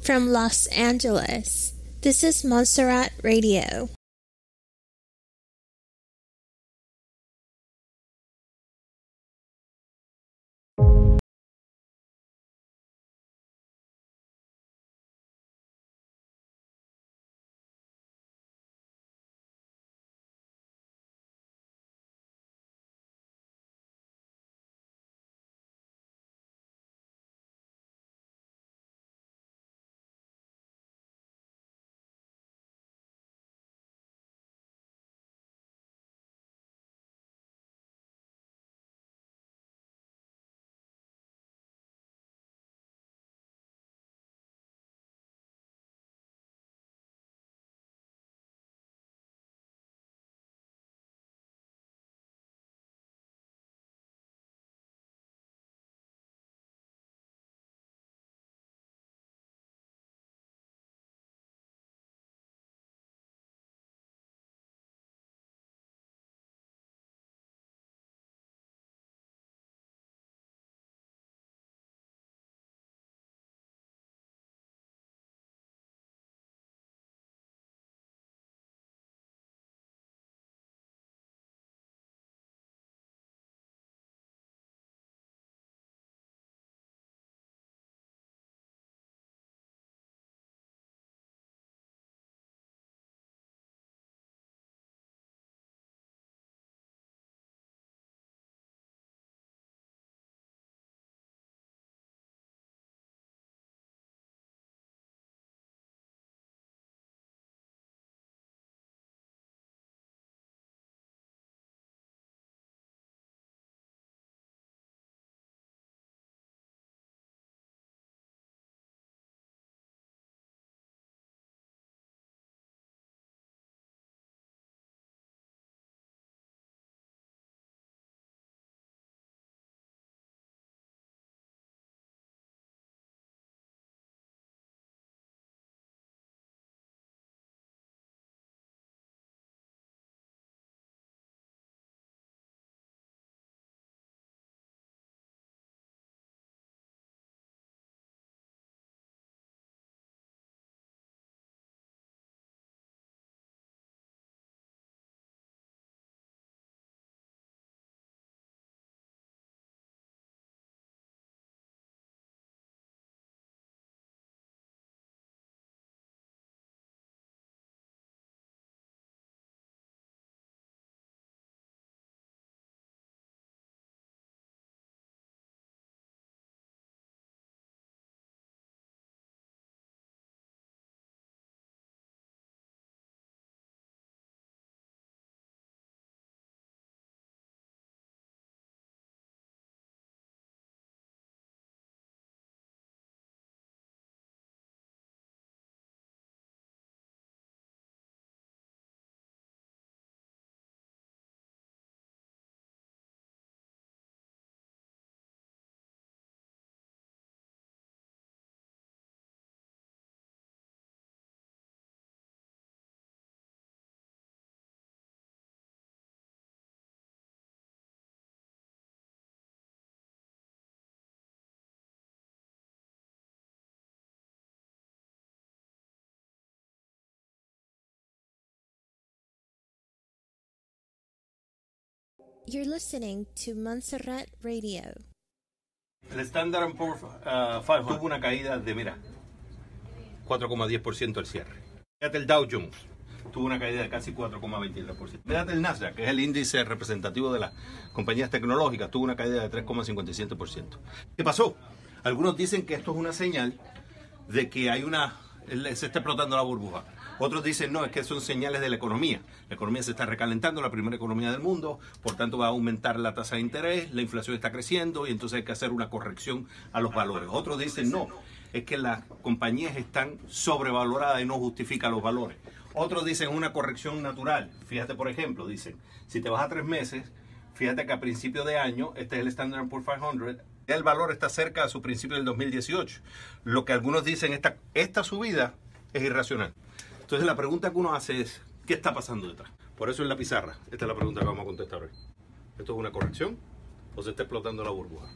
from Los Angeles, this is Montserrat Radio. You're listening to Montserrat Radio. El Standard Poor's uh, tuvo una caída de, mira, 4,10% al cierre. el Dow Jones, tuvo una caída de casi 4,23%. el Nasdaq, que es el índice representativo de las compañías tecnológicas, tuvo una caída de 3,57%. ¿Qué pasó? Algunos dicen que esto es una señal de que hay una se está explotando la burbuja. Otros dicen, no, es que son señales de la economía. La economía se está recalentando, la primera economía del mundo, por tanto va a aumentar la tasa de interés, la inflación está creciendo y entonces hay que hacer una corrección a los valores. Otros dicen, no, es que las compañías están sobrevaloradas y no justifica los valores. Otros dicen una corrección natural. Fíjate, por ejemplo, dicen, si te vas a tres meses, fíjate que a principio de año, este es el Standard Poor's 500, el valor está cerca a su principio del 2018. Lo que algunos dicen, esta, esta subida es irracional. Entonces la pregunta que uno hace es, ¿qué está pasando detrás? Por eso en la pizarra, esta es la pregunta que vamos a contestar hoy. ¿Esto es una corrección o se está explotando la burbuja?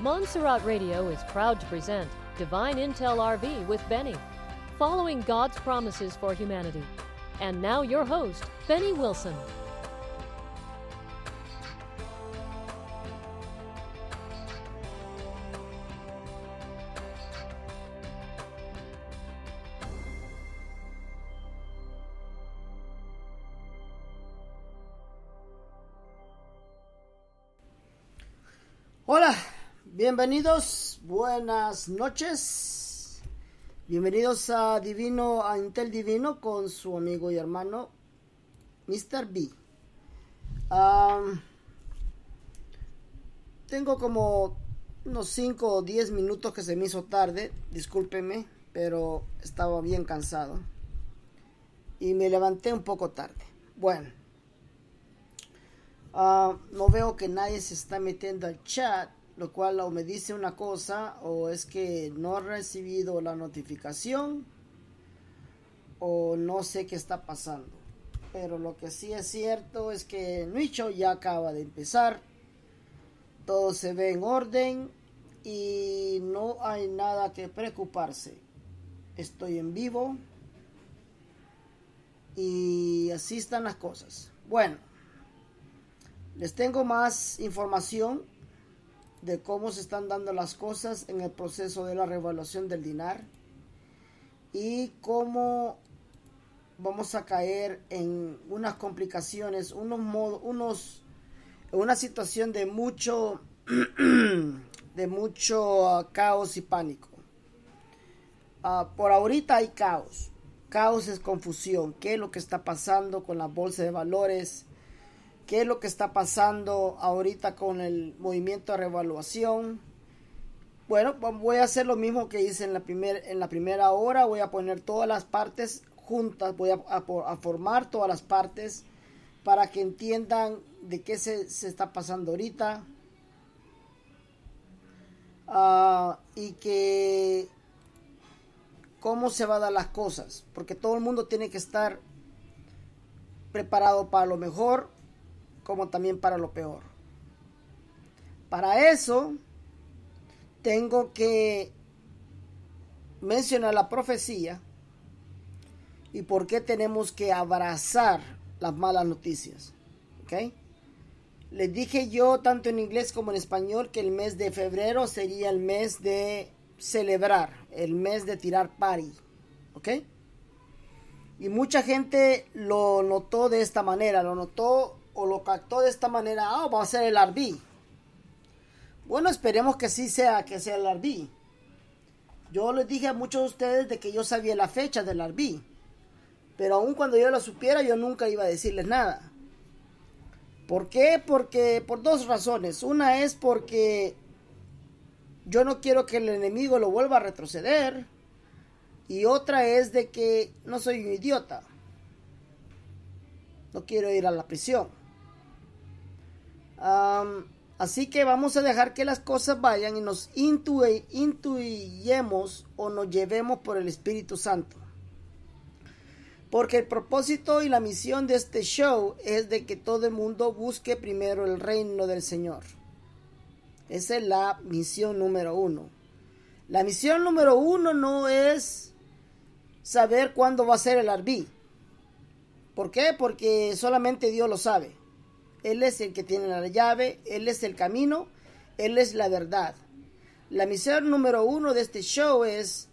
Montserrat Radio is proud to present Divine Intel RV with Benny, following God's promises for humanity. And now your host, Benny Wilson. Bienvenidos, buenas noches. Bienvenidos a Divino, a Intel Divino con su amigo y hermano Mr. B. tengo como unos 5 o 10 minutos que se me hizo tarde, discúlpeme, pero estaba bien cansado. Y me levanté un poco tarde. Bueno, ah, no veo que nadie se está metiendo al chat lo cual o me dice una cosa o es que no he recibido la notificación o no sé qué está pasando. Pero lo que sí es cierto es que Nicho ya acaba de empezar, todo se ve en orden y no hay nada que preocuparse. Estoy en vivo y así están las cosas. Bueno, les tengo más información de cómo se están dando las cosas en el proceso de la revaluación del dinar y cómo vamos a caer en unas complicaciones, unos modos, unos una situación de mucho de mucho ah, caos y pánico. Ah, por ahorita hay caos. Caos es confusión. ¿Qué es lo que está pasando con la bolsa de valores? qué es lo que está pasando ahorita con el movimiento de revaluación. Bueno, voy a hacer lo mismo que hice en la, primer, en la primera hora, voy a poner todas las partes juntas, voy a, formar todas las partes para que entiendan de qué se, está pasando ahorita ah, y que cómo se van a dar las cosas, porque todo el mundo tiene que estar preparado para lo mejor como también para lo peor. Para eso, tengo que mencionar la profecía y por qué tenemos que abrazar las malas noticias. ¿Ok? Les dije yo, tanto en inglés como en español, que el mes de febrero sería el mes de celebrar, el mes de tirar party. ¿Ok? Y mucha gente lo notó de esta manera, lo notó o lo captó de esta manera, ah, va a ser el arbi Bueno, esperemos que sí sea, que sea el arbi Yo les dije a muchos de ustedes de que yo sabía la fecha del arbi Pero aun cuando yo lo supiera, yo nunca iba a decirles nada. ¿Por qué? Porque por dos razones. Una es porque yo no quiero que el enemigo lo vuelva a retroceder. Y otra es de que no soy un idiota. No quiero ir a la prisión así que vamos a dejar que las cosas vayan y nos intuyamos intuyemos o nos llevemos por el Espíritu Santo. Porque el propósito y la misión de este show es de que todo el mundo busque primero el reino del Señor. Esa es la misión número uno. La misión número uno no es saber cuándo va a ser el arbí. ¿Por qué? Porque solamente Dios lo sabe. Él es el que tiene la llave, Él es el camino, Él es la verdad. La misión número uno de este show es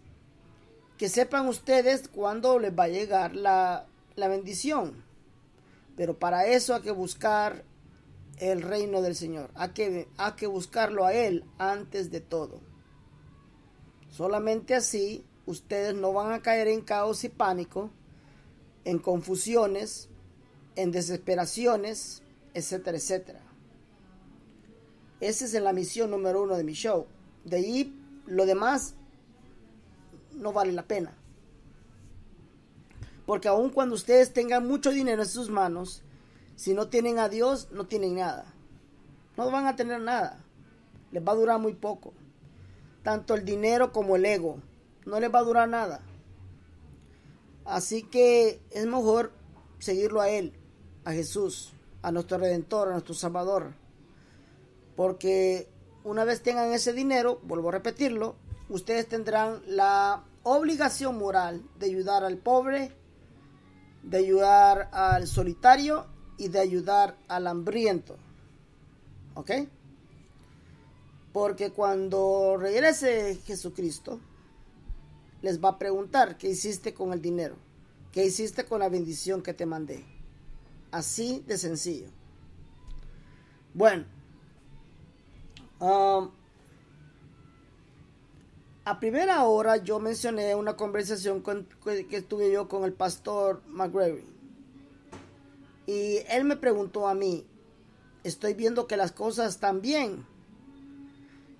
que sepan ustedes cuándo les va a llegar la, bendición. Pero para eso hay que buscar el reino del Señor. que, hay que buscarlo a Él antes de todo. Solamente así ustedes no van a caer en caos y pánico, en confusiones, en desesperaciones, etcétera, etcétera. Esa es la misión número uno de mi show. De ahí lo demás no vale la pena. Porque aun cuando ustedes tengan mucho dinero en sus manos, si no tienen a Dios, no tienen nada. No van a tener nada. Les va a durar muy poco. Tanto el dinero como el ego. No les va a durar nada. Así que es mejor seguirlo a Él, a Jesús a nuestro Redentor, a nuestro Salvador. Porque una vez tengan ese dinero, vuelvo a repetirlo, ustedes tendrán la obligación moral de ayudar al pobre, de ayudar al solitario y de ayudar al hambriento. ¿Ok? Porque cuando regrese Jesucristo, les va a preguntar, ¿qué hiciste con el dinero? ¿Qué hiciste con la bendición que te mandé? Así de sencillo. Bueno. Um, a primera hora yo mencioné una conversación que, tuve yo con el pastor McGregory. Y él me preguntó a mí, estoy viendo que las cosas están bien.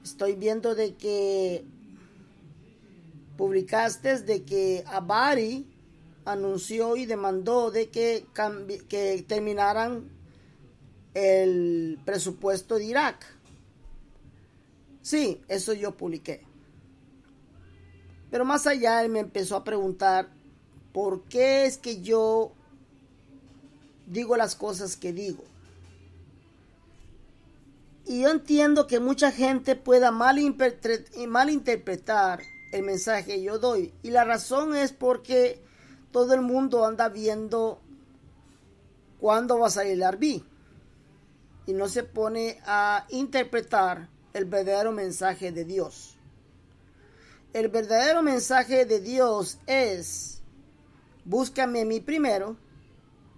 Estoy viendo de que publicaste de que a Abari anunció y demandó de que, que terminaran el presupuesto de Irak. Sí, eso yo publiqué. Pero más allá él me empezó a preguntar por qué es que yo digo las cosas que digo. Y yo entiendo que mucha gente pueda malinterpretar el mensaje que yo doy. Y la razón es porque todo el mundo anda viendo cuándo va a salir el Arbi y no se pone a interpretar el verdadero mensaje de Dios. El verdadero mensaje de Dios es, búscame a mí primero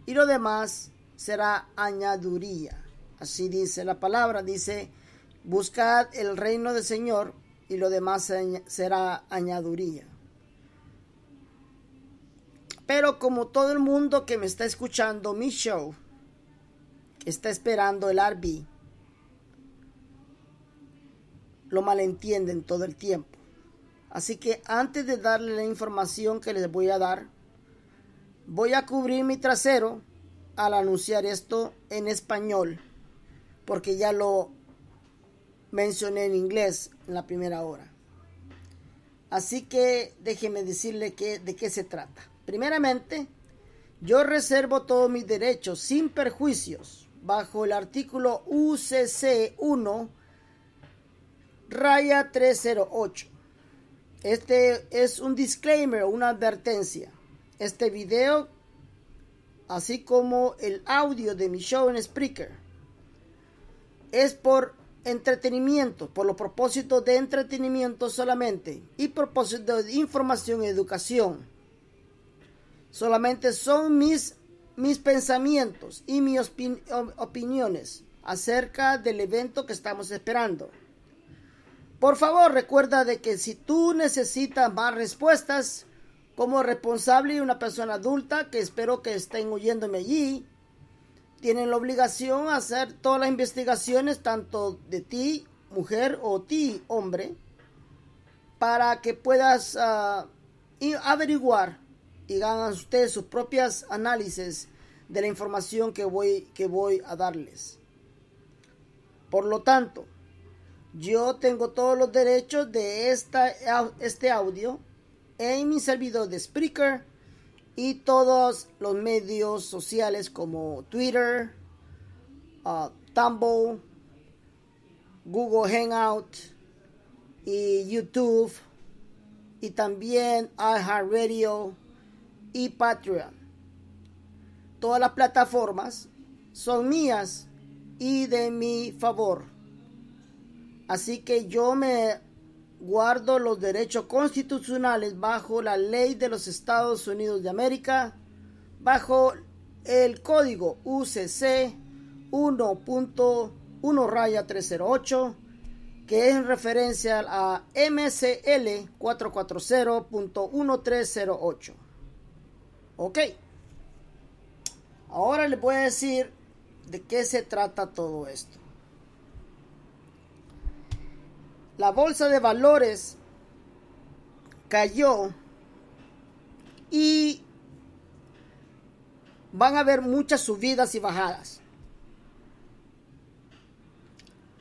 y lo demás será añaduría. Así dice la palabra, dice, buscad el reino del Señor y lo demás será añaduría. Pero como todo el mundo que me está escuchando mi show, está esperando el Arbi, lo malentienden todo el tiempo. Así que antes de darle la información que les voy a dar, voy a cubrir mi trasero al anunciar esto en español, porque ya lo mencioné en inglés en la primera hora. Así que déjenme decirle que, de qué se trata. Primeramente, yo reservo todos mis derechos sin perjuicios bajo el artículo UCC 1 raya 308. Este es un disclaimer, una advertencia. Este video, así como el audio de mi show en Spreaker, es por entretenimiento, por los propósitos de entretenimiento solamente y propósitos de información y educación solamente son mis, mis pensamientos y mis opiniones acerca del evento que estamos esperando. Por favor, recuerda de que si tú necesitas más respuestas, como responsable y una persona adulta, que espero que estén huyéndome allí, tienen la obligación de hacer todas las investigaciones, tanto de ti, mujer, o ti, hombre, para que puedas ah, averiguar y hagan ustedes sus propias análisis de la información que voy, que voy a darles. Por lo tanto, yo tengo todos los derechos de esta, este audio en mi servidor de Spreaker y todos los medios sociales como Twitter, uh, tambo Google Hangout y YouTube y también iHeartRadio y Patreon. Todas las plataformas son mías y de mi favor. Así que yo me guardo los derechos constitucionales bajo la ley de los Estados Unidos de América, bajo el código UCC 1.1 308, que es en referencia a MCL 440.1308. Ok. Ahora les voy a decir de qué se trata todo esto. La bolsa de valores cayó y van a haber muchas subidas y bajadas.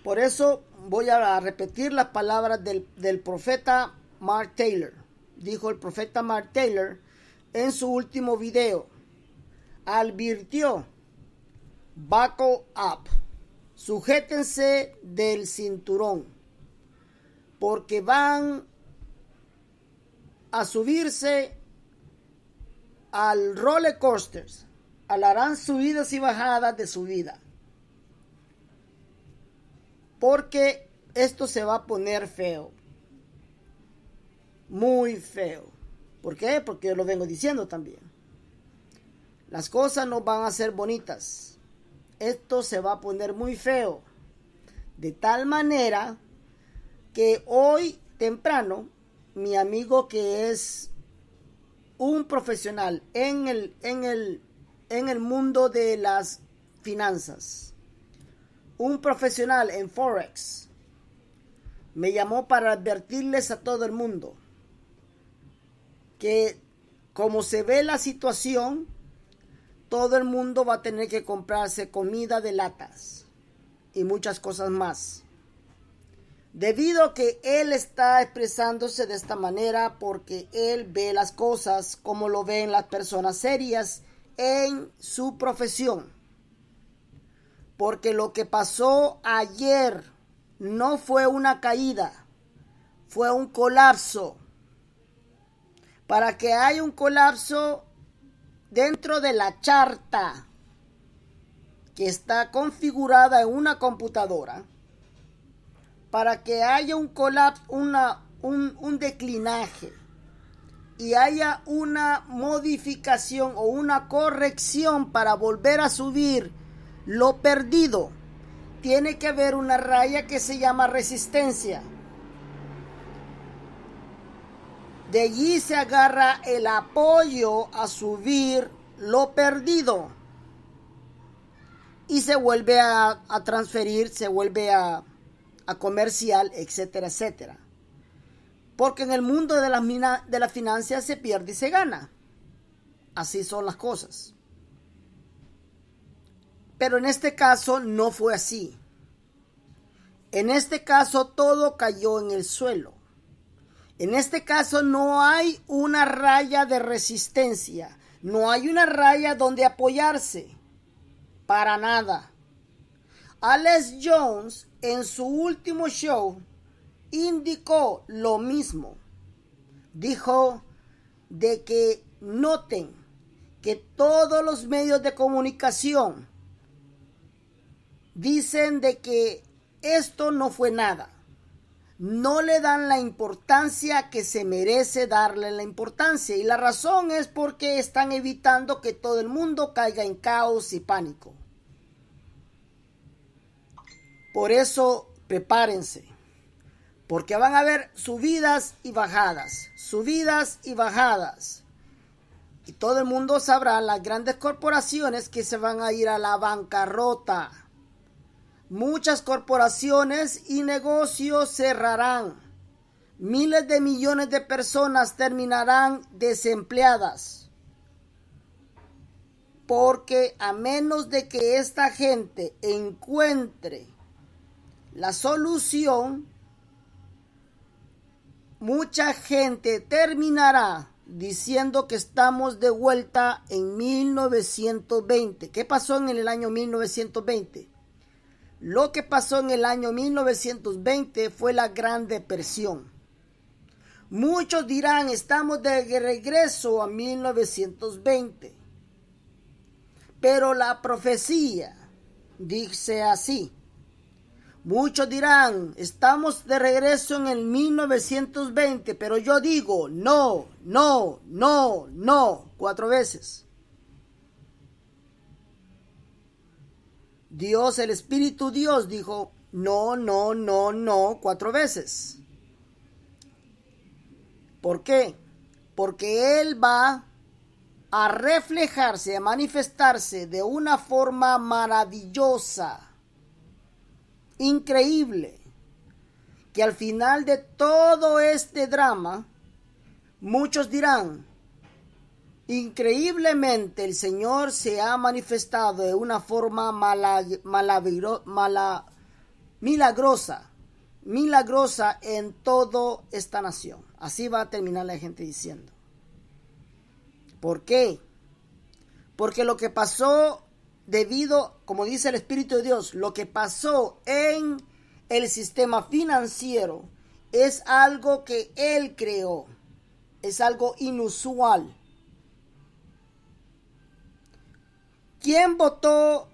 Por eso voy a repetir las palabras del, profeta Mark Taylor. Dijo el profeta Mark Taylor en su último video advirtió, Baco up, sujétense del cinturón, porque van a subirse al roller coasters, harán subidas y bajadas de su vida, porque esto se va a poner feo, muy feo. ¿Por qué? Porque yo lo vengo diciendo también. Las cosas no van a ser bonitas. Esto se va a poner muy feo. De tal manera que hoy temprano mi amigo que es un profesional en el, en el, en el mundo de las finanzas, un profesional en Forex, me llamó para advertirles a todo el mundo que como se ve la situación, todo el mundo va a tener que comprarse comida de latas y muchas cosas más. Debido a que él está expresándose de esta manera porque él ve las cosas como lo ven las personas serias en su profesión. Porque lo que pasó ayer no fue una caída, fue un colapso para que haya un colapso dentro de la charta que está configurada en una computadora, para que haya un colapso, un declinaje y haya una modificación o una corrección para volver a subir lo perdido, tiene que haber una raya que se llama resistencia. De allí se agarra el apoyo a subir lo perdido. Y se vuelve a, transferir, se vuelve a, comercial, etcétera, etcétera. Porque en el mundo de las, minas, de las finanzas se pierde y se gana. Así son las cosas. Pero en este caso no fue así. En este caso todo cayó en el suelo. En este caso no hay una raya de resistencia, no hay una raya donde apoyarse, para nada. Alex Jones en su último show indicó lo mismo. Dijo de que noten que todos los medios de comunicación dicen de que esto no fue nada no le dan la importancia que se merece darle la importancia. Y la razón es porque están evitando que todo el mundo caiga en caos y pánico. Por eso, prepárense. Porque van a haber subidas y bajadas, subidas y bajadas. Y todo el mundo sabrá las grandes corporaciones que se van a ir a la bancarrota. Muchas corporaciones y negocios cerrarán. Miles de millones de personas terminarán desempleadas. Porque a menos de que esta gente encuentre la solución, mucha gente terminará diciendo que estamos de vuelta en 1920. ¿Qué pasó en el año 1920? Lo que pasó en el año 1920 fue la Gran Depresión. Muchos dirán, estamos de regreso a 1920. Pero la profecía dice así. Muchos dirán, estamos de regreso en el 1920, pero yo digo, no, no, no, no, cuatro veces. Dios, el Espíritu Dios, dijo, no, no, no, no, cuatro veces. ¿Por qué? Porque Él va a reflejarse, a manifestarse de una forma maravillosa, increíble, que al final de todo este drama, muchos dirán, Increíblemente el Señor se ha manifestado de una forma milagrosa, milagrosa en toda esta nación. Así va a terminar la gente diciendo. ¿Por qué? Porque lo que pasó debido, como dice el Espíritu de Dios, lo que pasó en el sistema financiero es algo que Él creó, es algo inusual ¿Quién votó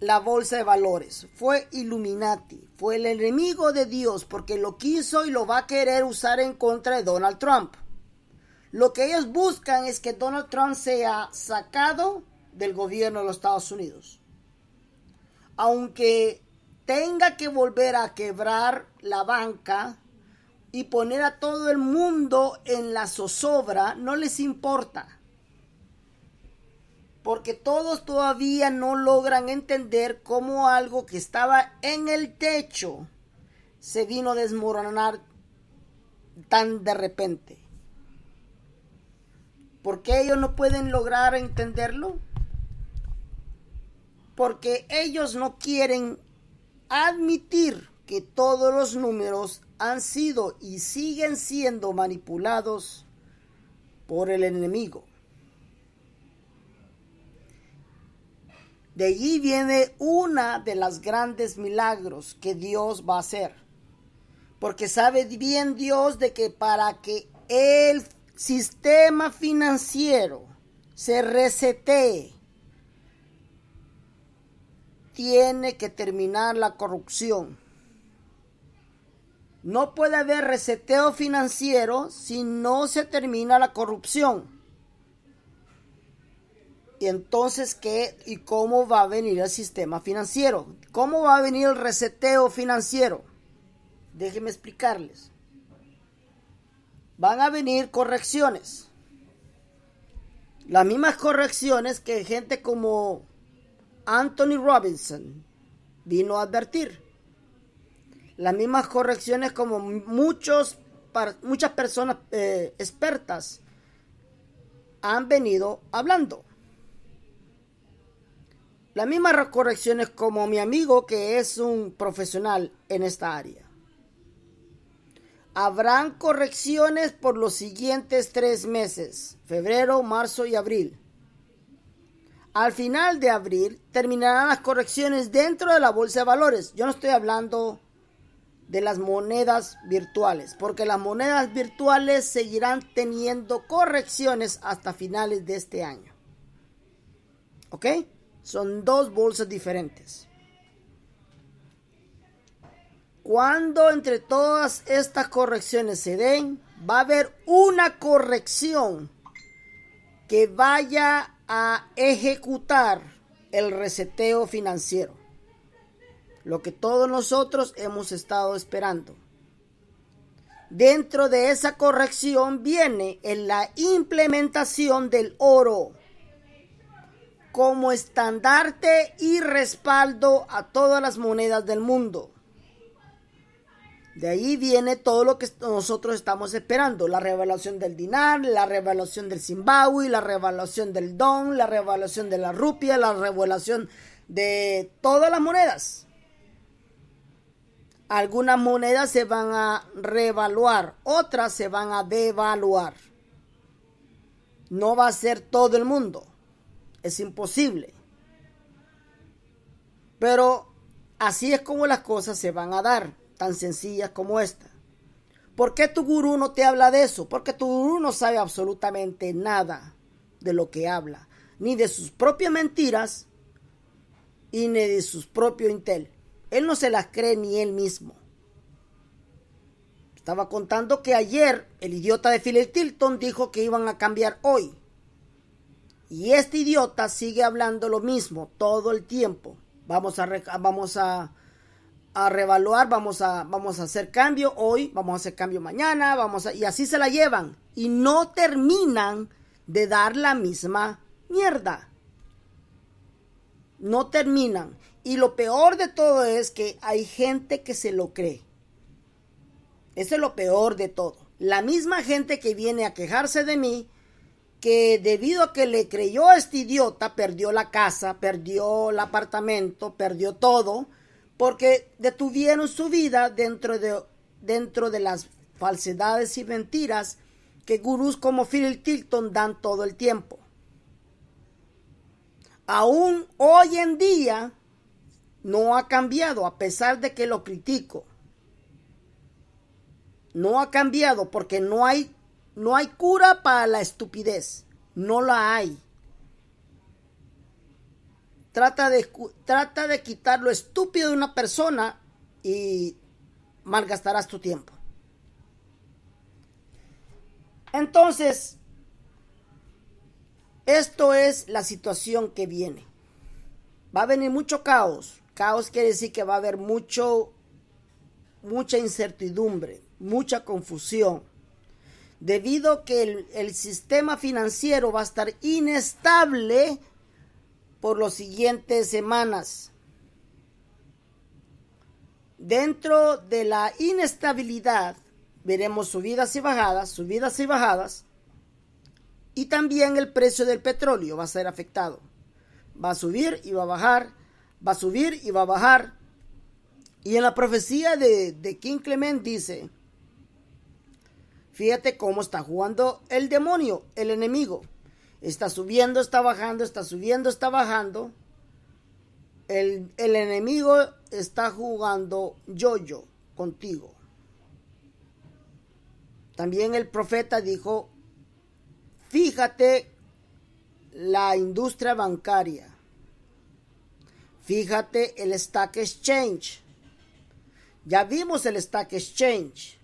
la bolsa de valores? Fue Illuminati, fue el enemigo de Dios porque lo quiso y lo va a querer usar en contra de Donald Trump. Lo que ellos buscan es que Donald Trump sea sacado del gobierno de los Estados Unidos. Aunque tenga que volver a quebrar la banca y poner a todo el mundo en la zozobra, no les importa porque todos todavía no logran entender cómo algo que estaba en el techo se vino a desmoronar tan de repente. ¿Por qué ellos no pueden lograr entenderlo? Porque ellos no quieren admitir que todos los números han sido y siguen siendo manipulados por el enemigo. De allí viene una de las grandes milagros que Dios va a hacer. Porque sabe bien Dios de que para que el sistema financiero se resetee, tiene que terminar la corrupción. No puede haber reseteo financiero si no se termina la corrupción. Y entonces, ¿qué y cómo va a venir el sistema financiero? ¿Cómo va a venir el reseteo financiero? Déjenme explicarles. Van a venir correcciones. Las mismas correcciones que gente como Anthony Robinson vino a advertir. Las mismas correcciones como muchos, muchas personas eh, expertas han venido hablando las mismas correcciones como mi amigo que es un profesional en esta área. Habrán correcciones por los siguientes tres meses, febrero, marzo y abril. Al final de abril terminarán las correcciones dentro de la bolsa de valores. Yo no estoy hablando de las monedas virtuales, porque las monedas virtuales seguirán teniendo correcciones hasta finales de este año. ¿Ok? Son dos bolsas diferentes. Cuando entre todas estas correcciones se den, va a haber una corrección que vaya a ejecutar el reseteo financiero. Lo que todos nosotros hemos estado esperando. Dentro de esa corrección viene en la implementación del oro como estandarte y respaldo a todas las monedas del mundo. De ahí viene todo lo que nosotros estamos esperando, la revaluación del dinar, la revaluación del Zimbabue, la revaluación del don, la revaluación de la rupia, la revaluación de todas las monedas. Algunas monedas se van a revaluar, otras se van a devaluar. No va a ser todo el mundo es imposible. Pero así es como las cosas se van a dar, tan sencillas como esta. ¿Por qué tu gurú no te habla de eso? Porque tu gurú no sabe absolutamente nada de lo que habla, ni de sus propias mentiras y ni de sus propios intel. Él no se las cree ni él mismo. Estaba contando que ayer el idiota de Philip Tilton dijo que iban a cambiar hoy. Y este idiota sigue hablando lo mismo todo el tiempo. Vamos a, vamos a, revaluar, vamos a, vamos a hacer cambio hoy, vamos a hacer cambio mañana, vamos a, y así se la llevan. Y no terminan de dar la misma mierda. No terminan. Y lo peor de todo es que hay gente que se lo cree. Eso es lo peor de todo. La misma gente que viene a quejarse de mí que debido a que le creyó a este idiota, perdió la casa, perdió el apartamento, perdió todo, porque detuvieron su vida dentro de, dentro de las falsedades y mentiras que gurús como Phil Tilton dan todo el tiempo. Aún hoy en día no ha cambiado, a pesar de que lo critico. No ha cambiado porque no hay no hay cura para la estupidez. No la hay. Trata de, trata de quitar lo estúpido de una persona y malgastarás tu tiempo. Entonces, esto es la situación que viene. Va a venir mucho caos. Caos quiere decir que va a haber mucho, mucha incertidumbre, mucha confusión debido a que el, sistema financiero va a estar inestable por las siguientes semanas. Dentro de la inestabilidad veremos subidas y bajadas, subidas y bajadas, y también el precio del petróleo va a ser afectado. Va a subir y va a bajar, va a subir y va a bajar. Y en la profecía de, de King Clement dice, Fíjate cómo está jugando el demonio, el enemigo. Está subiendo, está bajando, está subiendo, está bajando. El, enemigo está jugando yo-yo contigo. También el profeta dijo, fíjate la industria bancaria. Fíjate el Stack Exchange. Ya vimos el Stack Exchange.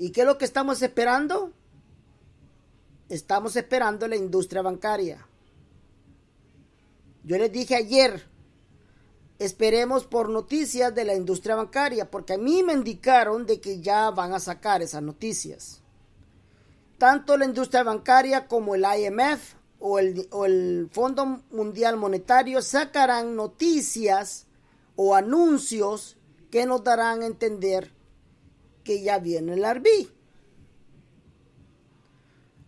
¿Y qué es lo que estamos esperando? Estamos esperando la industria bancaria. Yo les dije ayer, esperemos por noticias de la industria bancaria, porque a mí me indicaron de que ya van a sacar esas noticias. Tanto la industria bancaria como el IMF o el, Fondo Mundial Monetario sacarán noticias o anuncios que nos darán a entender ya viene el Arbi.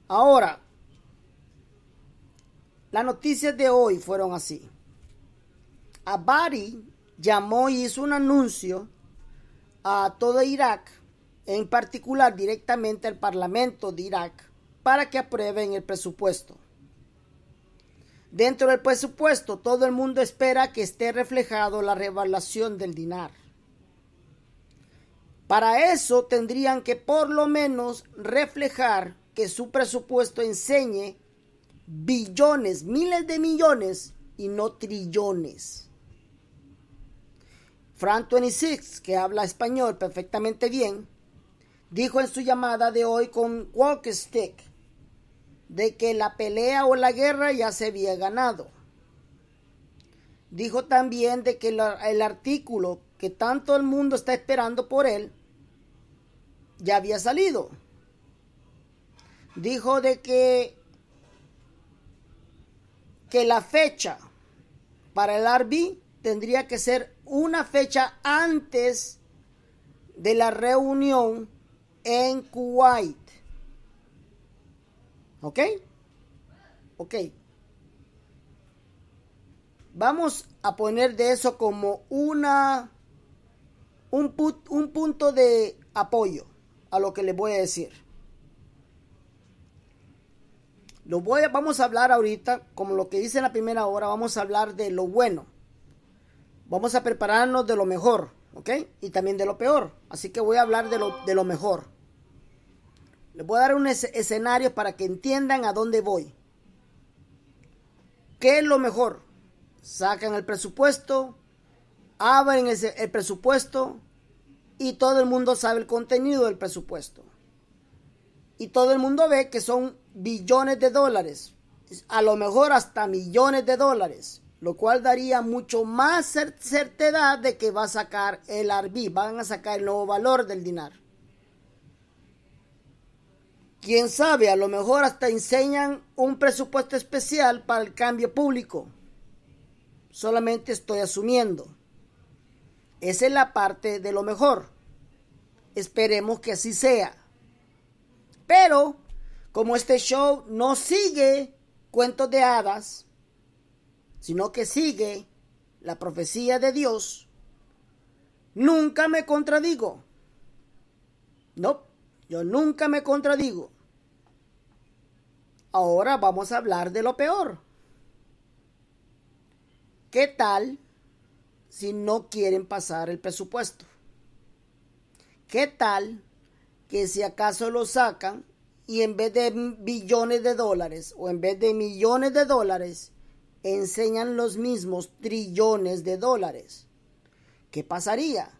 Ahora, las noticias de hoy fueron así. Abari llamó y hizo un anuncio a todo Irak, en particular directamente al Parlamento de Irak, para que aprueben el presupuesto. Dentro del presupuesto, todo el mundo espera que esté reflejado la revaluación del dinar. Para eso tendrían que por lo menos reflejar que su presupuesto enseñe billones, miles de millones y no trillones. Frank 26, que habla español perfectamente bien, dijo en su llamada de hoy con Walk Stick de que la pelea o la guerra ya se había ganado. Dijo también de que el artículo que tanto el mundo está esperando por él ya había salido. Dijo de que, que la fecha para el Arbi tendría que ser una fecha antes de la reunión en Kuwait. ¿Ok? Ok. Vamos a poner de eso como una un, un punto de apoyo a lo que les voy a decir. Lo voy vamos a hablar ahorita, como lo que hice en la primera hora, vamos a hablar de lo bueno. Vamos a prepararnos de lo mejor, ¿ok? Y también de lo peor. Así que voy a hablar de lo, de lo mejor. Les voy a dar un escenario para que entiendan a dónde voy. ¿Qué es lo mejor? Sacan el presupuesto, abren el presupuesto, y todo el mundo sabe el contenido del presupuesto. Y todo el mundo ve que son billones de dólares, a lo mejor hasta millones de dólares, lo cual daría mucho más certeza de que va a sacar el ARBI, van a sacar el nuevo valor del dinar. Quién sabe, a lo mejor hasta enseñan un presupuesto especial para el cambio público. Solamente estoy asumiendo. Esa es la parte de lo mejor. Esperemos que así sea. Pero, como este show no sigue cuentos de hadas, sino que sigue la profecía de Dios, nunca me contradigo. No, yo nunca me contradigo. Ahora vamos a hablar de lo peor. ¿Qué tal si no quieren pasar el presupuesto. ¿Qué tal que si acaso lo sacan y en vez de billones de dólares o en vez de millones de dólares, enseñan los mismos trillones de dólares? ¿Qué pasaría?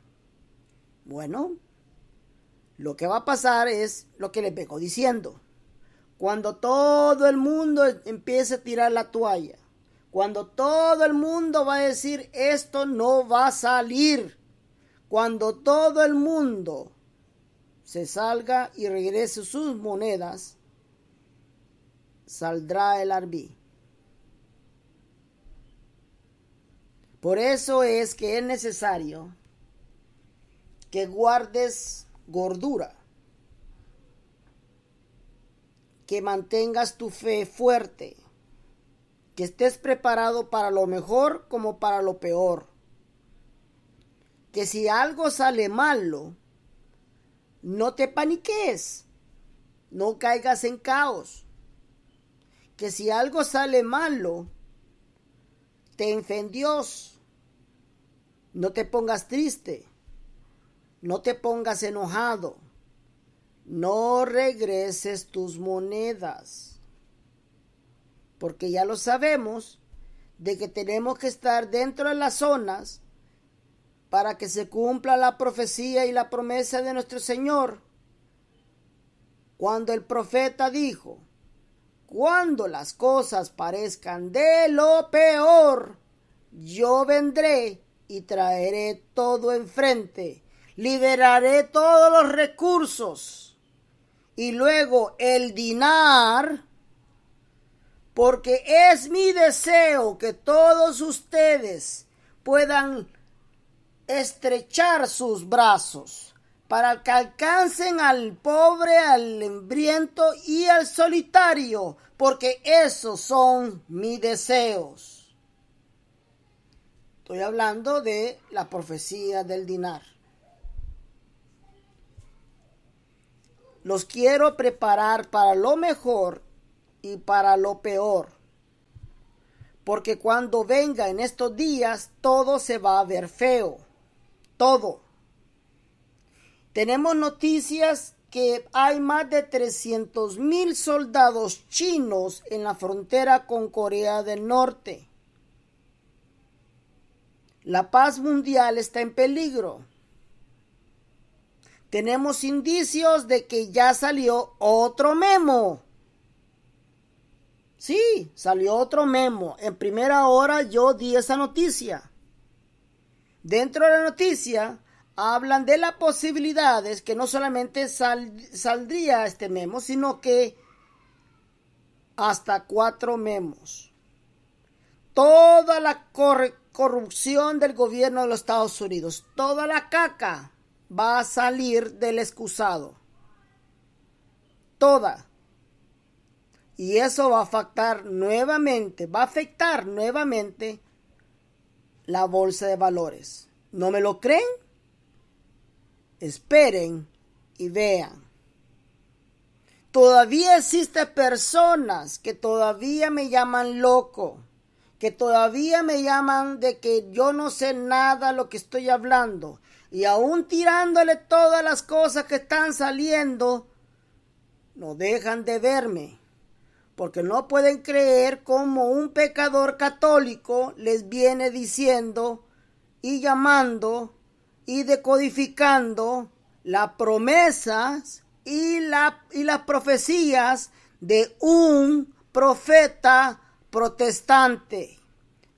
Bueno, lo que va a pasar es lo que les vengo diciendo. Cuando todo el mundo empiece a tirar la toalla, cuando todo el mundo va a decir esto no va a salir. Cuando todo el mundo se salga y regrese sus monedas, saldrá el arbí. Por eso es que es necesario que guardes gordura, que mantengas tu fe fuerte, que estés preparado para lo mejor como para lo peor. Que si algo sale malo, no te paniques, no caigas en caos. Que si algo sale malo, te fe no te pongas triste, no te pongas enojado, no regreses tus monedas porque ya lo sabemos, de que tenemos que estar dentro de las zonas para que se cumpla la profecía y la promesa de nuestro Señor. Cuando el profeta dijo, cuando las cosas parezcan de lo peor, yo vendré y traeré todo enfrente, liberaré todos los recursos y luego el dinar porque es mi deseo que todos ustedes puedan estrechar sus brazos para que alcancen al pobre, al hambriento y al solitario, porque esos son mis deseos. Estoy hablando de la profecía del dinar. Los quiero preparar para lo mejor y para lo peor. Porque cuando venga en estos días, todo se va a ver feo. Todo. Tenemos noticias que hay más de 300 mil soldados chinos en la frontera con Corea del Norte. La paz mundial está en peligro. Tenemos indicios de que ya salió otro memo Sí, salió otro memo. En primera hora yo di esa noticia. Dentro de la noticia hablan de las posibilidades que no solamente saldría este memo, sino que hasta cuatro memos. Toda la corrupción del gobierno de los Estados Unidos, toda la caca va a salir del excusado. Toda. Y eso va a afectar nuevamente, va a afectar nuevamente la bolsa de valores. ¿No me lo creen? Esperen y vean. Todavía existen personas que todavía me llaman loco, que todavía me llaman de que yo no sé nada lo que estoy hablando. Y aún tirándole todas las cosas que están saliendo, no dejan de verme porque no pueden creer cómo un pecador católico les viene diciendo y llamando y decodificando las promesas y, y las profecías de un profeta protestante.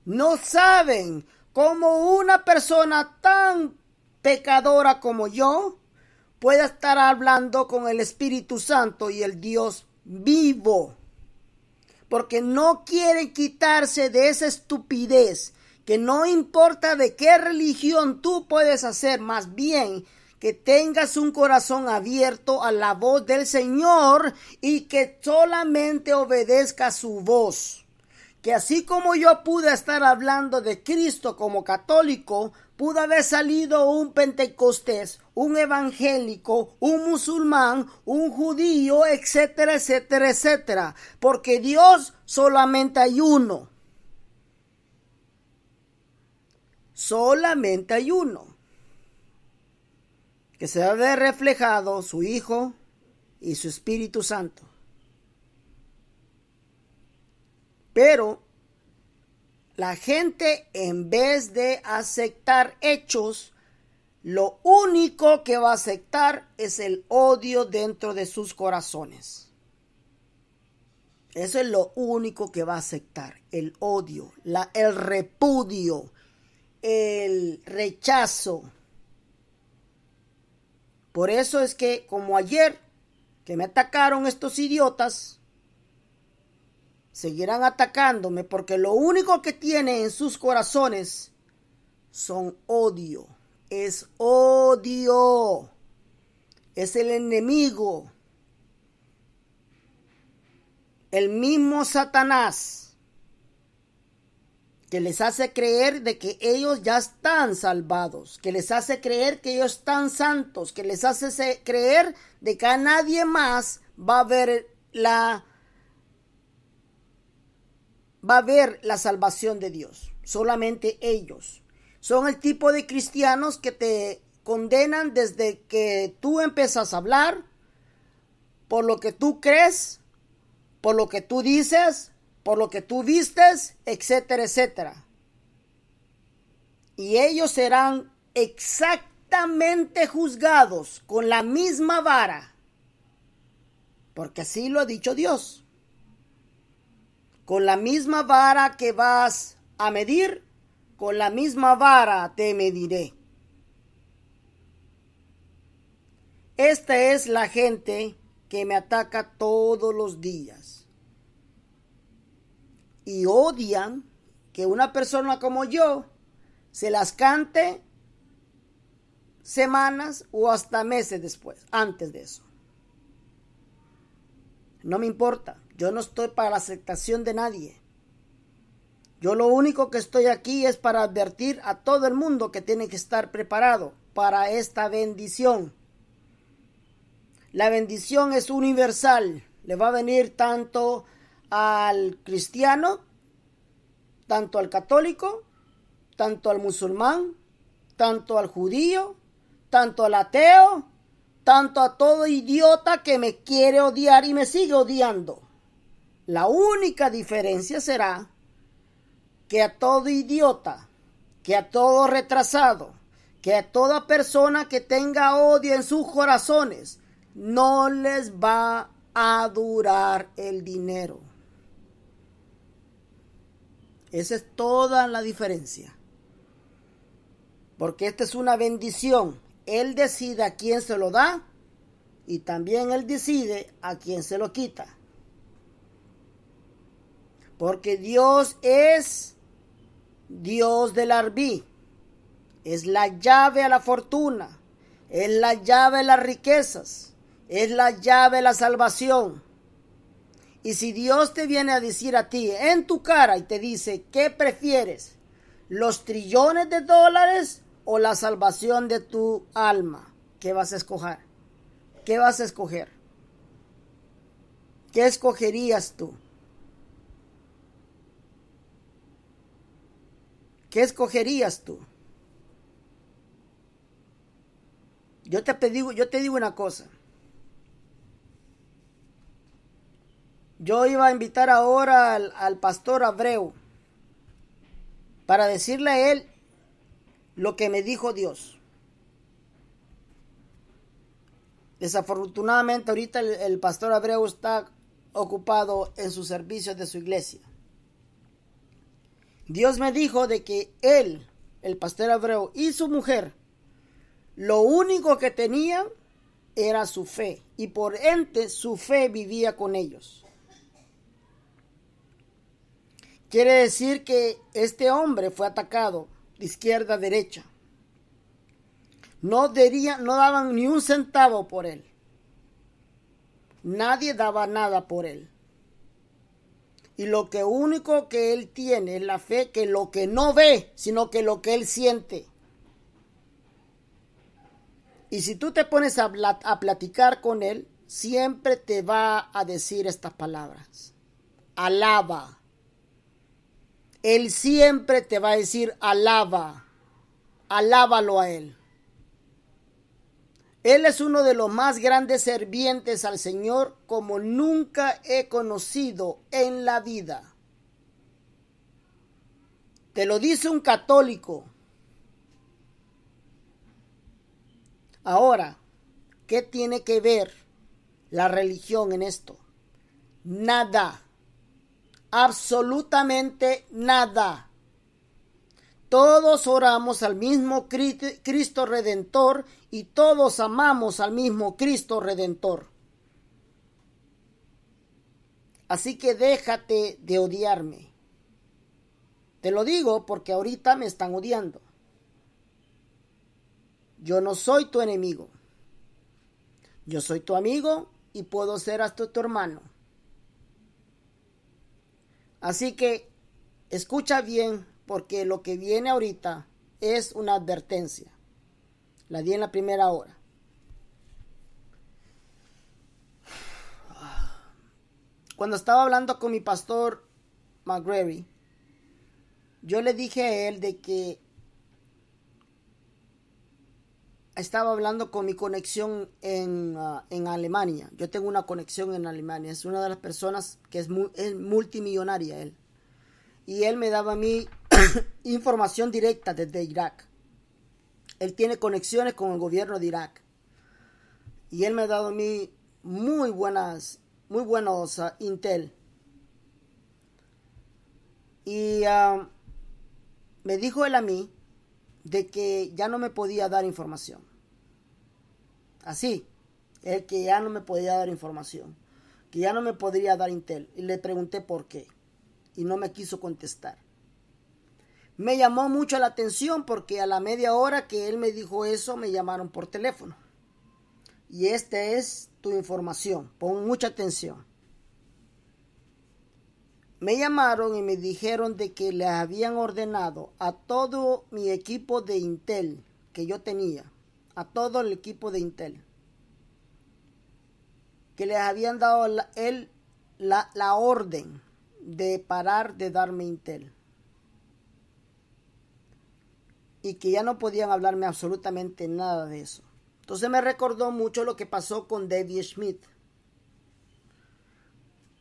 No saben cómo una persona tan pecadora como yo pueda estar hablando con el Espíritu Santo y el Dios vivo porque no quieren quitarse de esa estupidez, que no importa de qué religión tú puedes hacer, más bien que tengas un corazón abierto a la voz del Señor y que solamente obedezca su voz. Que así como yo pude estar hablando de Cristo como católico, pudo haber salido un pentecostés, un evangélico, un musulmán, un judío, etcétera, etcétera, etcétera. Porque Dios solamente hay uno. Solamente hay uno. Que se ha de reflejado su Hijo y su Espíritu Santo. Pero la gente en vez de aceptar hechos, lo único que va a aceptar es el odio dentro de sus corazones. Eso es lo único que va a aceptar, el odio, el repudio, el rechazo. Por eso es que como ayer que me atacaron estos idiotas, seguirán atacándome porque lo único que tiene en sus corazones son odio es odio, es el enemigo, el mismo Satanás que les hace creer de que ellos ya están salvados, que les hace creer que ellos están santos, que les hace creer de que a nadie más va a ver la va a ver la salvación de Dios, solamente ellos. Son el tipo de cristianos que te condenan desde que tú empiezas a hablar, por lo que tú crees, por lo que tú dices, por lo que tú vistes, etcétera, etcétera. Y ellos serán exactamente juzgados con la misma vara, porque así lo ha dicho Dios. Con la misma vara que vas a medir, con la misma vara te mediré. Esta es la gente que me ataca todos los días. Y odian que una persona como yo se las cante semanas o hasta meses después, antes de eso. No me importa, yo no estoy para la aceptación de nadie. Yo lo único que estoy aquí es para advertir a todo el mundo que tiene que estar preparado para esta bendición. La bendición es universal. Le va a venir tanto al cristiano, tanto al católico, tanto al musulmán, tanto al judío, tanto al ateo, tanto a todo idiota que me quiere odiar y me sigue odiando. La única diferencia será que a todo idiota, que a todo retrasado, que a toda persona que tenga odio en sus corazones, no les va a durar el dinero. Esa es toda la diferencia. Porque esta es una bendición. Él decide a quién se lo da y también él decide a quién se lo quita. Porque Dios es Dios del Arbí, es la llave a la fortuna, es la llave a las riquezas, es la llave a la salvación. Y si Dios te viene a decir a ti en tu cara y te dice, ¿qué prefieres? ¿Los trillones de dólares o la salvación de tu alma? ¿Qué vas a escoger? ¿Qué vas a escoger? ¿Qué escogerías tú? ¿Qué escogerías tú? Yo te, digo, yo te digo una cosa. Yo iba a invitar ahora al, pastor Abreu para decirle a él lo que me dijo Dios. Desafortunadamente ahorita el, el pastor Abreu está ocupado en sus servicios de su iglesia. Dios me dijo de que él, el pastor hebreo, y su mujer, lo único que tenían era su fe, y por ente su fe vivía con ellos. Quiere decir que este hombre fue atacado de izquierda a derecha. No, no daban ni un centavo por él. Nadie daba nada por él y lo que único que él tiene es la fe que lo que no ve, sino que lo que él siente. Y si tú te pones a, a platicar con él, siempre te va a decir estas palabras. Alaba. Él siempre te va a decir, alaba. Alábalo a él. Él es uno de los más grandes servientes al Señor como nunca he conocido en la vida. Te lo dice un católico. Ahora, ¿qué tiene que ver la religión en esto? Nada. Absolutamente nada. Todos oramos al mismo Cristo Redentor y todos amamos al mismo Cristo Redentor. Así que déjate de odiarme. Te lo digo porque ahorita me están odiando. Yo no soy tu enemigo. Yo soy tu amigo y puedo ser hasta tu hermano. Así que escucha bien porque lo que viene ahorita es una advertencia. La di en la primera hora. Cuando estaba hablando con mi pastor McGrary, yo le dije a él de que estaba hablando con mi conexión ah, en, Alemania. Yo tengo una conexión en Alemania. Es una de las personas que es, es multimillonaria él. Y él me daba a mí información directa desde Irak. Él tiene conexiones con el gobierno de Irak. Y él me ha dado a mí muy buenas, muy buenos ah, intel. Y ah, me dijo él a mí de que ya no me podía dar información. Así, él que ya no me podía dar información, que ya no me podría dar intel. Y le pregunté por qué. Y no me quiso contestar. Me llamó mucho la atención porque a la media hora que él me dijo eso me llamaron por teléfono. Y esta es tu información, pon mucha atención. Me llamaron y me dijeron de que les habían ordenado a todo mi equipo de Intel que yo tenía, a todo el equipo de Intel, que les habían dado él la orden de parar de darme Intel. y que ya no podían hablarme absolutamente nada de eso. Entonces me recordó mucho lo que pasó con Debbie Schmidt.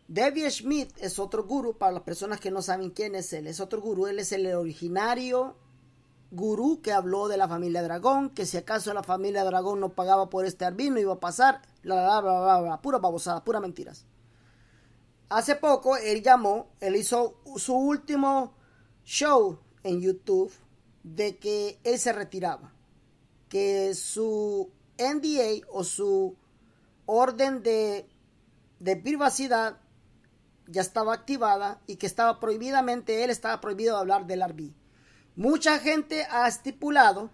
Debbie Schmidt es otro gurú, para las personas que no saben quién es él, es otro gurú, él es el originario gurú que habló de la familia Dragón, que si acaso la familia Dragón no pagaba por este No iba a pasar, la, la, la, la, la, pura babosada, pura mentiras. Hace poco él llamó, él hizo su último show en YouTube de que él se retiraba, que su NDA o su orden de, privacidad ya estaba activada y que estaba prohibidamente, él estaba prohibido hablar del ARBI. Mucha gente ha estipulado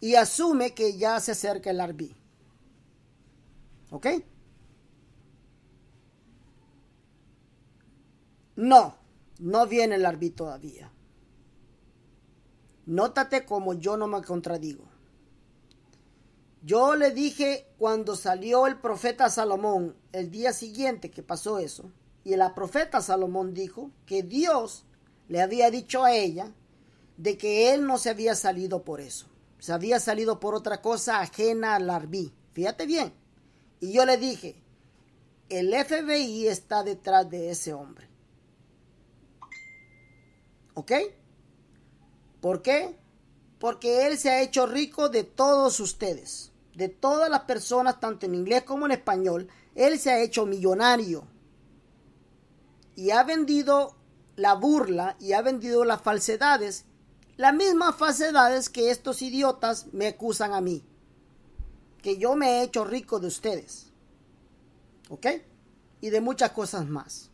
y asume que ya se acerca el ARBI. ¿Ok? No, no viene el ARBI todavía. Nótate como yo no me contradigo. Yo le dije cuando salió el profeta Salomón el día siguiente que pasó eso, y la profeta Salomón dijo que Dios le había dicho a ella de que él no se había salido por eso, se había salido por otra cosa ajena al arbí. Fíjate bien. Y yo le dije, el FBI está detrás de ese hombre. ¿Ok? ¿Por qué? Porque Él se ha hecho rico de todos ustedes, de todas las personas, tanto en inglés como en español. Él se ha hecho millonario y ha vendido la burla y ha vendido las falsedades, las mismas falsedades que estos idiotas me acusan a mí, que yo me he hecho rico de ustedes, ¿ok? Y de muchas cosas más.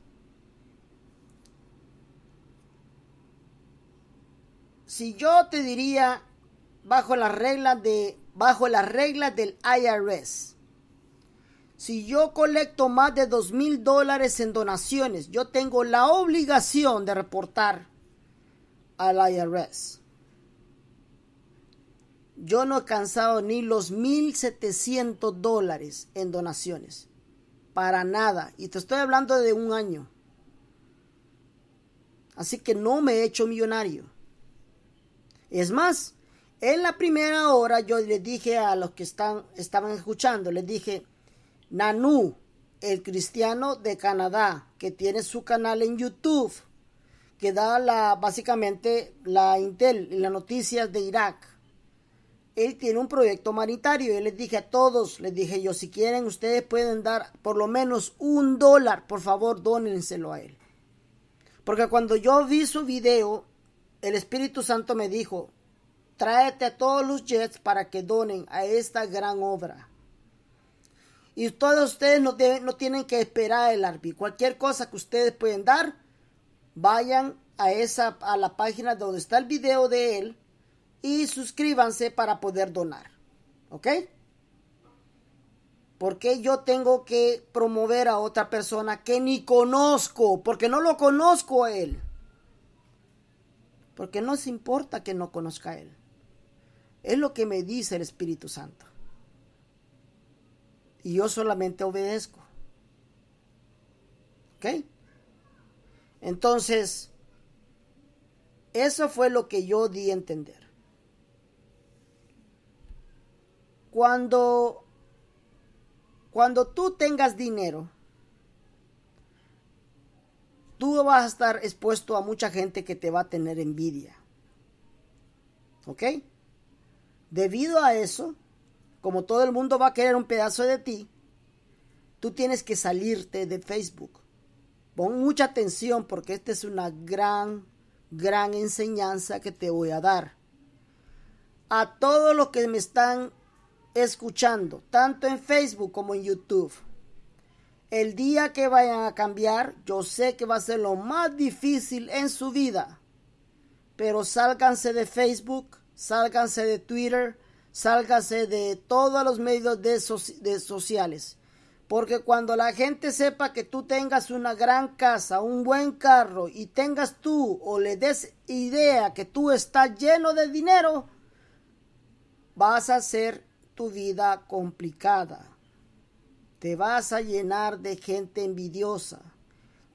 si yo te diría bajo las reglas de bajo las reglas del IRS, si yo colecto más de dos mil dólares en donaciones, yo tengo la obligación de reportar al IRS. Yo no he cansado ni los 1.700 dólares en donaciones. Para nada. Y te estoy hablando de un año. Así que no me he hecho millonario. Es más, en la primera hora yo les dije a los que están, estaban escuchando, les dije, Nanu, el cristiano de Canadá, que tiene su canal en YouTube, que da la, básicamente la Intel y las noticias de Irak. Él tiene un proyecto humanitario. Yo les dije a todos, les dije yo, si quieren ustedes pueden dar por lo menos un dólar, por favor, dónenselo a él. Porque cuando yo vi su video, el Espíritu Santo me dijo, tráete a todos los jets para que donen a esta gran obra. Y todos ustedes no, tienen que esperar el árbitro. Cualquier cosa que ustedes pueden dar, vayan a, esa, a la página donde está el video de él y suscríbanse para poder donar. ¿Ok? Porque yo tengo que promover a otra persona que ni conozco, porque no lo conozco a él porque no se importa que no conozca a Él. Es lo que me dice el Espíritu Santo. Y yo solamente obedezco. ¿Ok? Entonces, eso fue lo que yo di a entender. Cuando, cuando tú tengas dinero, tú vas a estar expuesto a mucha gente que te va a tener envidia. ¿Ok? Debido a eso, como todo el mundo va a querer un pedazo de ti, tú tienes que salirte de Facebook. Pon mucha atención porque esta es una gran, gran enseñanza que te voy a dar. A todos los que me están escuchando, tanto en Facebook como en YouTube, el día que vayan a cambiar, yo sé que va a ser lo más difícil en su vida. Pero sálganse de Facebook, sálganse de Twitter, sálganse de todos los medios de, sociales. Porque cuando la gente sepa que tú tengas una gran casa, un buen carro y tengas tú o le des idea que tú estás lleno de dinero, vas a hacer tu vida complicada. Te vas a llenar de gente envidiosa.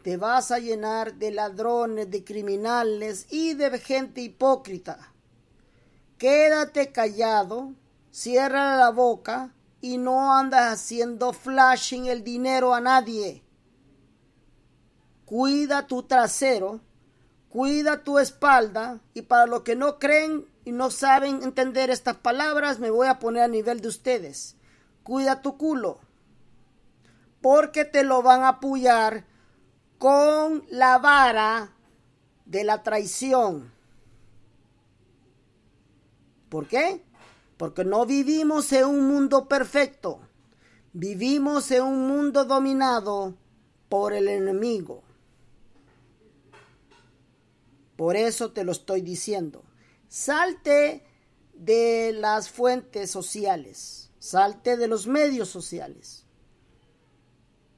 Te vas a llenar de ladrones, de criminales y de gente hipócrita. Quédate callado, cierra la boca y no andas haciendo flashing el dinero a nadie. Cuida tu trasero, cuida tu espalda y para los que no creen y no saben entender estas palabras, me voy a poner a nivel de ustedes. Cuida tu culo porque te lo van a apoyar con la vara de la traición. ¿Por qué? Porque no vivimos en un mundo perfecto. Vivimos en un mundo dominado por el enemigo. Por eso te lo estoy diciendo. Salte de las fuentes sociales. Salte de los medios sociales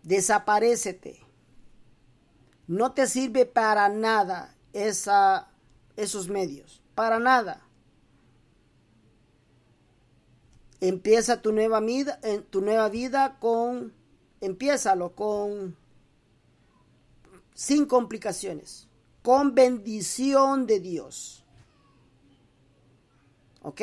desaparécete. No te sirve para nada esa, esos medios, para nada. Empieza tu nueva vida, tu nueva vida con, empiézalo con, sin complicaciones, con bendición de Dios. ¿Ok?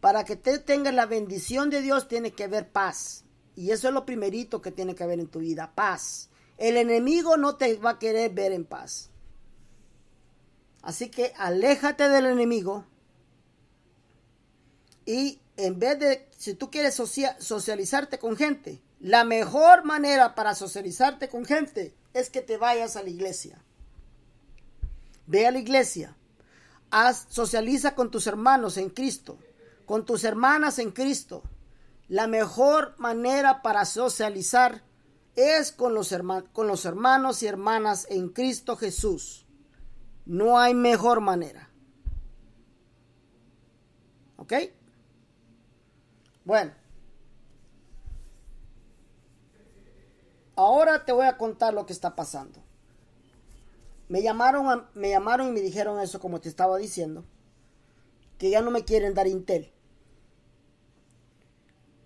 Para que te tengas la bendición de Dios tiene que haber paz. Y eso es lo primerito que tiene que haber en tu vida, paz. El enemigo no te va a querer ver en paz. Así que aléjate del enemigo y en vez de, si tú quieres socializarte con gente, la mejor manera para socializarte con gente es que te vayas a la iglesia. Ve a la iglesia. Haz, socializa con tus hermanos en Cristo, con tus hermanas en Cristo. La mejor manera para socializar es con los, hermanos, con los hermanos y hermanas en Cristo Jesús. No hay mejor manera. ¿Ok? Bueno. Ahora te voy a contar lo que está pasando. Me llamaron, me llamaron y me dijeron eso como te estaba diciendo. Que ya no me quieren dar Intel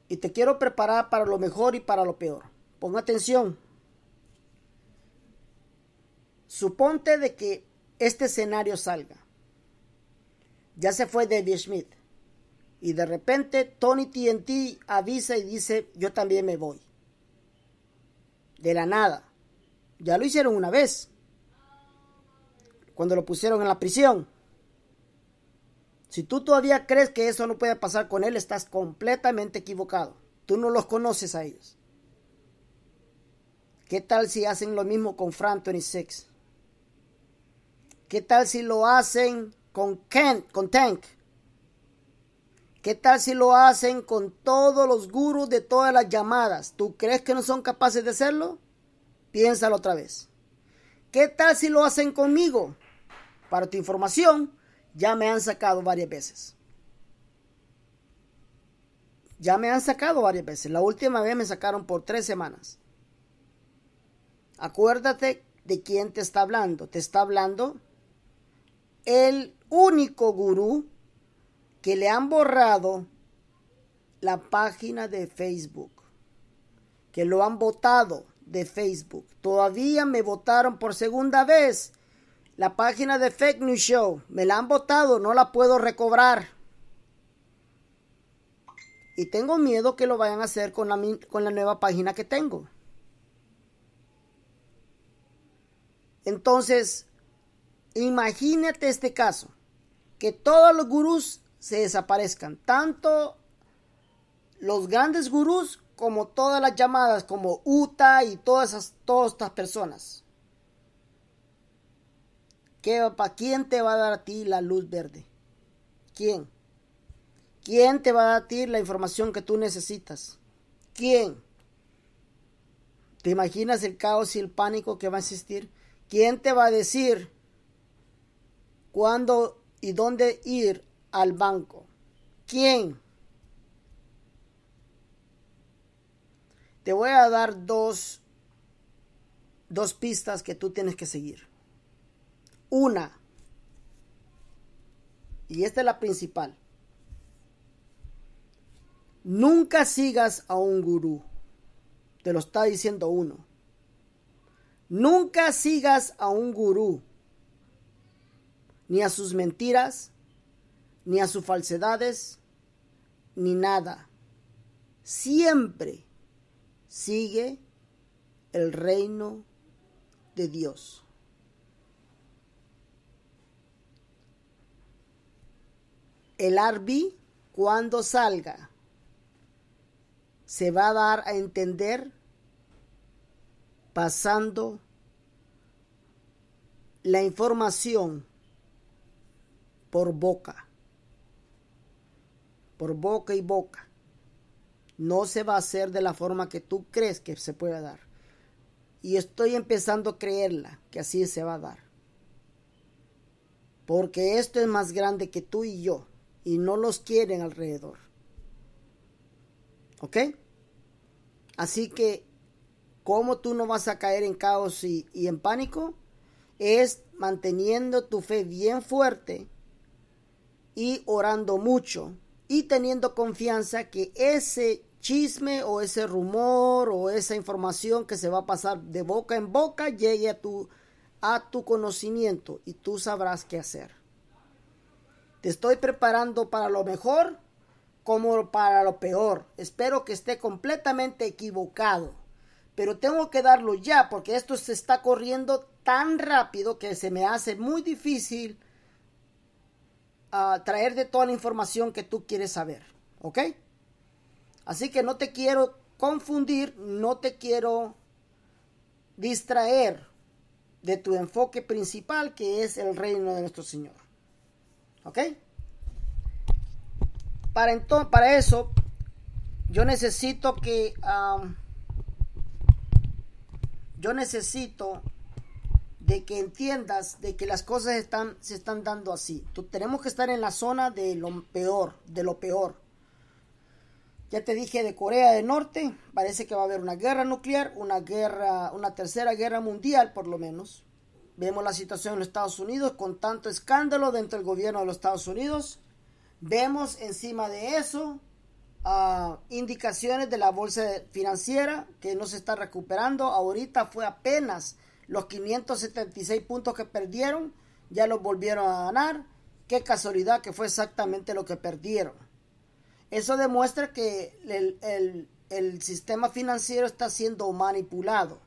y te quiero preparar para lo mejor y para lo peor. Pon atención. Suponte de que este escenario salga. Ya se fue David Smith. Y de repente Tony TNT avisa y dice, yo también me voy. De la nada. Ya lo hicieron una vez. Cuando lo pusieron en la prisión. Si tú todavía crees que eso no puede pasar con él, estás completamente equivocado. Tú no los conoces a ellos. ¿Qué tal si hacen lo mismo con y Sex? ¿Qué tal si lo hacen con Ken, con Tank? ¿Qué tal si lo hacen con todos los gurús de todas las llamadas? ¿Tú crees que no son capaces de hacerlo? Piénsalo otra vez. ¿Qué tal si lo hacen conmigo? Para tu información, ya me han sacado varias veces. Ya me han sacado varias veces. La última vez me sacaron por tres semanas. Acuérdate de quién te está hablando. Te está hablando el único gurú que le han borrado la página de Facebook. Que lo han votado de Facebook. Todavía me votaron por segunda vez la página de Fake News Show. Me la han botado. no la puedo recobrar. Y tengo miedo que lo vayan a hacer con la, con la nueva página que tengo. Entonces, imagínate este caso. Que todos los gurús se desaparezcan. Tanto los grandes gurús como todas las llamadas, como UTA y todas, todas estas personas. ¿Quién te va a dar a ti la luz verde? ¿Quién? ¿Quién te va a dar a ti la información que tú necesitas? ¿Quién? ¿Te imaginas el caos y el pánico que va a existir? ¿Quién te va a decir cuándo y dónde ir al banco? ¿Quién? Te voy a dar dos pistas que tú tienes que seguir una. Y esta es la principal. Nunca sigas a un gurú. Te lo está diciendo uno. Nunca sigas a un gurú. Ni a sus mentiras, ni a sus falsedades, ni nada. Siempre sigue el reino de Dios. el Arbi cuando salga se va a dar a entender pasando la información por boca, por boca y boca. No se va a hacer de la forma que tú crees que se puede dar. Y estoy empezando a creerla, que así se va a dar. Porque esto es más grande que tú y yo y no los quieren alrededor. ¿Ok? Así que, ¿cómo tú no vas a caer en caos y, y en pánico? Es manteniendo tu fe bien fuerte y orando mucho y teniendo confianza que ese chisme o ese rumor o esa información que se va a pasar de boca en boca llegue a tu, a tu conocimiento y tú sabrás qué hacer. Te estoy preparando para lo mejor como para lo peor. Espero que esté completamente equivocado. Pero tengo que darlo ya porque esto se está corriendo tan rápido que se me hace muy difícil ah, traer de toda la información que tú quieres saber. ¿Ok? Así que no te quiero confundir, no te quiero distraer de tu enfoque principal que es el reino de nuestro Señor. ¿Ok? Para, entonces, para eso, yo necesito que... Um, yo necesito de que entiendas de que las cosas están, se están dando así. tenemos que estar en la zona de lo peor, de lo peor. Ya te dije de Corea del Norte, parece que va a haber una guerra nuclear, una guerra, una tercera guerra mundial por lo menos. Vemos la situación en los Estados Unidos con tanto escándalo dentro del gobierno de los Estados Unidos. Vemos encima de eso ah, indicaciones de la bolsa financiera que no se está recuperando. Ahorita fue apenas los 576 puntos que perdieron, ya los volvieron a ganar. Qué casualidad que fue exactamente lo que perdieron. Eso demuestra que el sistema financiero está siendo manipulado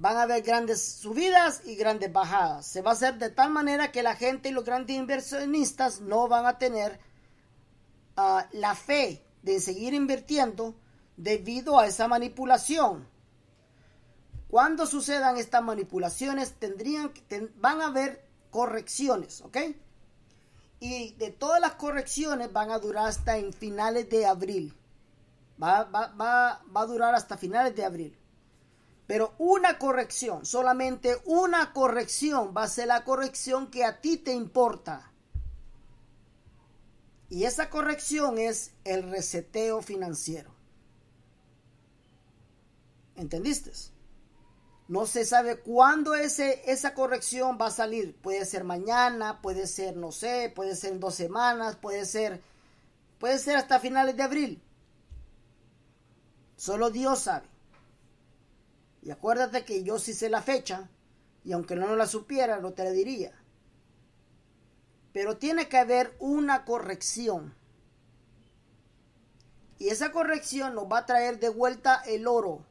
Van a haber grandes subidas y grandes bajadas. Se va a hacer de tal manera que la gente y los grandes inversionistas no van a tener ah, la fe de seguir invirtiendo debido a esa manipulación. Cuando sucedan estas manipulaciones, tendrían, van a haber correcciones, ¿ok? Y de todas las correcciones van a durar hasta finales de abril. va a durar hasta finales de abril. Pero una corrección, solamente una corrección va a ser la corrección que a ti te importa. Y esa corrección es el reseteo financiero. ¿Entendiste? No se sabe cuándo ese, esa corrección va a salir. Puede ser mañana, puede ser, no sé, puede ser en dos semanas, puede ser, puede ser hasta finales de abril. Solo Dios sabe. Y acuérdate que yo sí sé la fecha, y aunque no la supiera, no te la diría. Pero tiene que haber una corrección. Y esa corrección nos va a traer de vuelta el oro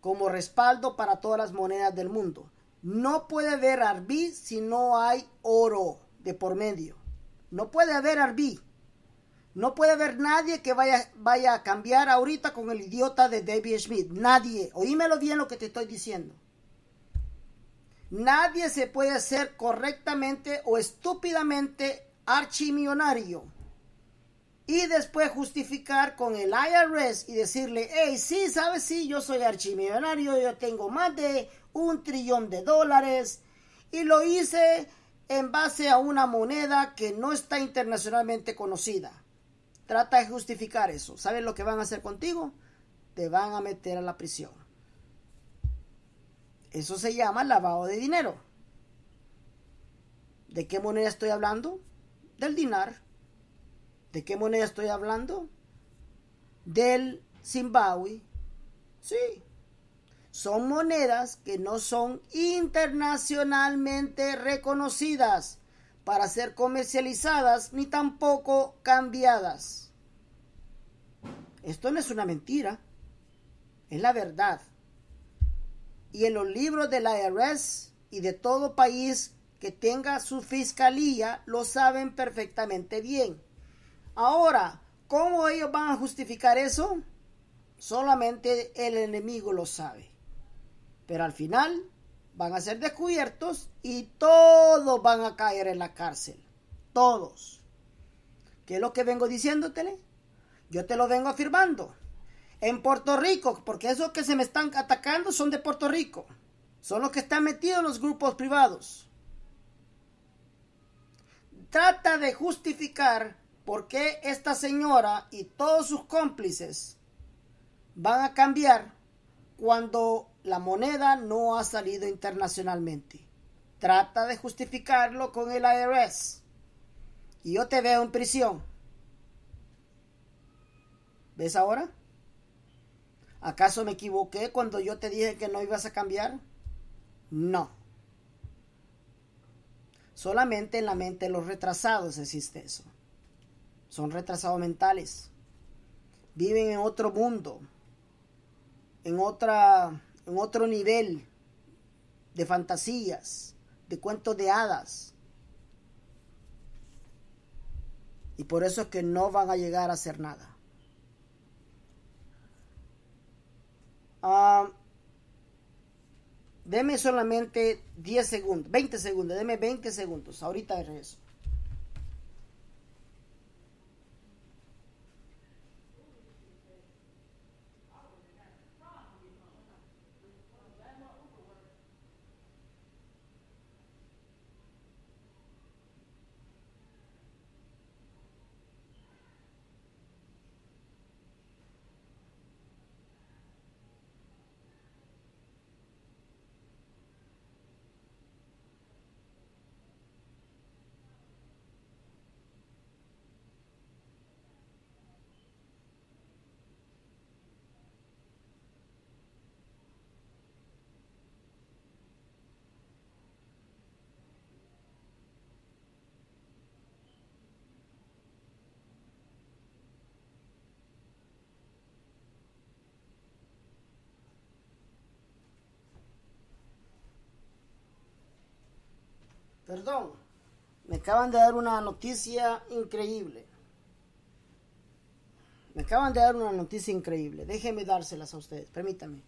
como respaldo para todas las monedas del mundo. No puede haber arbí si no hay oro de por medio. No puede haber arbí. No puede haber nadie que vaya, vaya a cambiar ahorita con el idiota de David Smith. Nadie. Oímelo bien lo que te estoy diciendo. Nadie se puede hacer correctamente o estúpidamente archimillonario y después justificar con el IRS y decirle, hey, sí, sabes, sí, yo soy archimillonario, yo tengo más de un trillón de dólares y lo hice en base a una moneda que no está internacionalmente conocida. Trata de justificar eso. ¿Sabes lo que van a hacer contigo? Te van a meter a la prisión. Eso se llama lavado de dinero. ¿De qué moneda estoy hablando? Del dinar. ¿De qué moneda estoy hablando? Del Zimbabue. Sí. Son monedas que no son internacionalmente reconocidas para ser comercializadas ni tampoco cambiadas. Esto no es una mentira, es la verdad. Y en los libros de la IRS y de todo país que tenga su fiscalía lo saben perfectamente bien. Ahora, ¿cómo ellos van a justificar eso? Solamente el enemigo lo sabe. Pero al final van a ser descubiertos y todos van a caer en la cárcel. Todos. ¿Qué es lo que vengo diciéndote? Yo te lo vengo afirmando. En Puerto Rico, porque esos que se me están atacando son de Puerto Rico. Son los que están metidos en los grupos privados. Trata de justificar por qué esta señora y todos sus cómplices van a cambiar cuando la moneda no ha salido internacionalmente. Trata de justificarlo con el IRS. Y yo te veo en prisión. ¿Ves ahora? ¿Acaso me equivoqué cuando yo te dije que no ibas a cambiar? No. Solamente en la mente de los retrasados existe eso. Son retrasados mentales. Viven en otro mundo. En otra en otro nivel de fantasías, de cuentos de hadas. Y por eso es que no van a llegar a hacer nada. Ah, deme solamente 10 segundos, 20 segundos, deme 20 segundos. Ahorita regreso. Perdón, me acaban de dar una noticia increíble. Me acaban de dar una noticia increíble. Déjenme dárselas a ustedes, permítanme.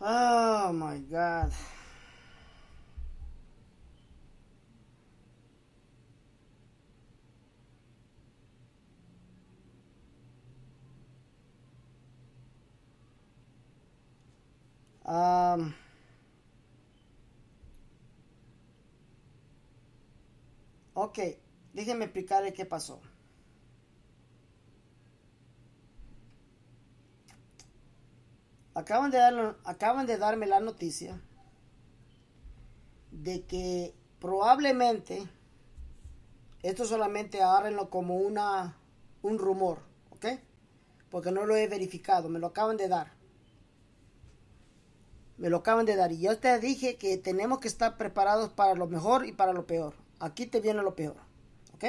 Oh my God. Um. Ok, déjenme explicarle qué pasó. Acaban de, acaban de darme la noticia de que probablemente esto solamente agárrenlo como una un rumor, ¿ok? Porque no lo he verificado, me lo acaban de dar. Me lo acaban de dar. Y yo te dije que tenemos que estar preparados para lo mejor y para lo peor aquí te viene lo peor. ¿Ok?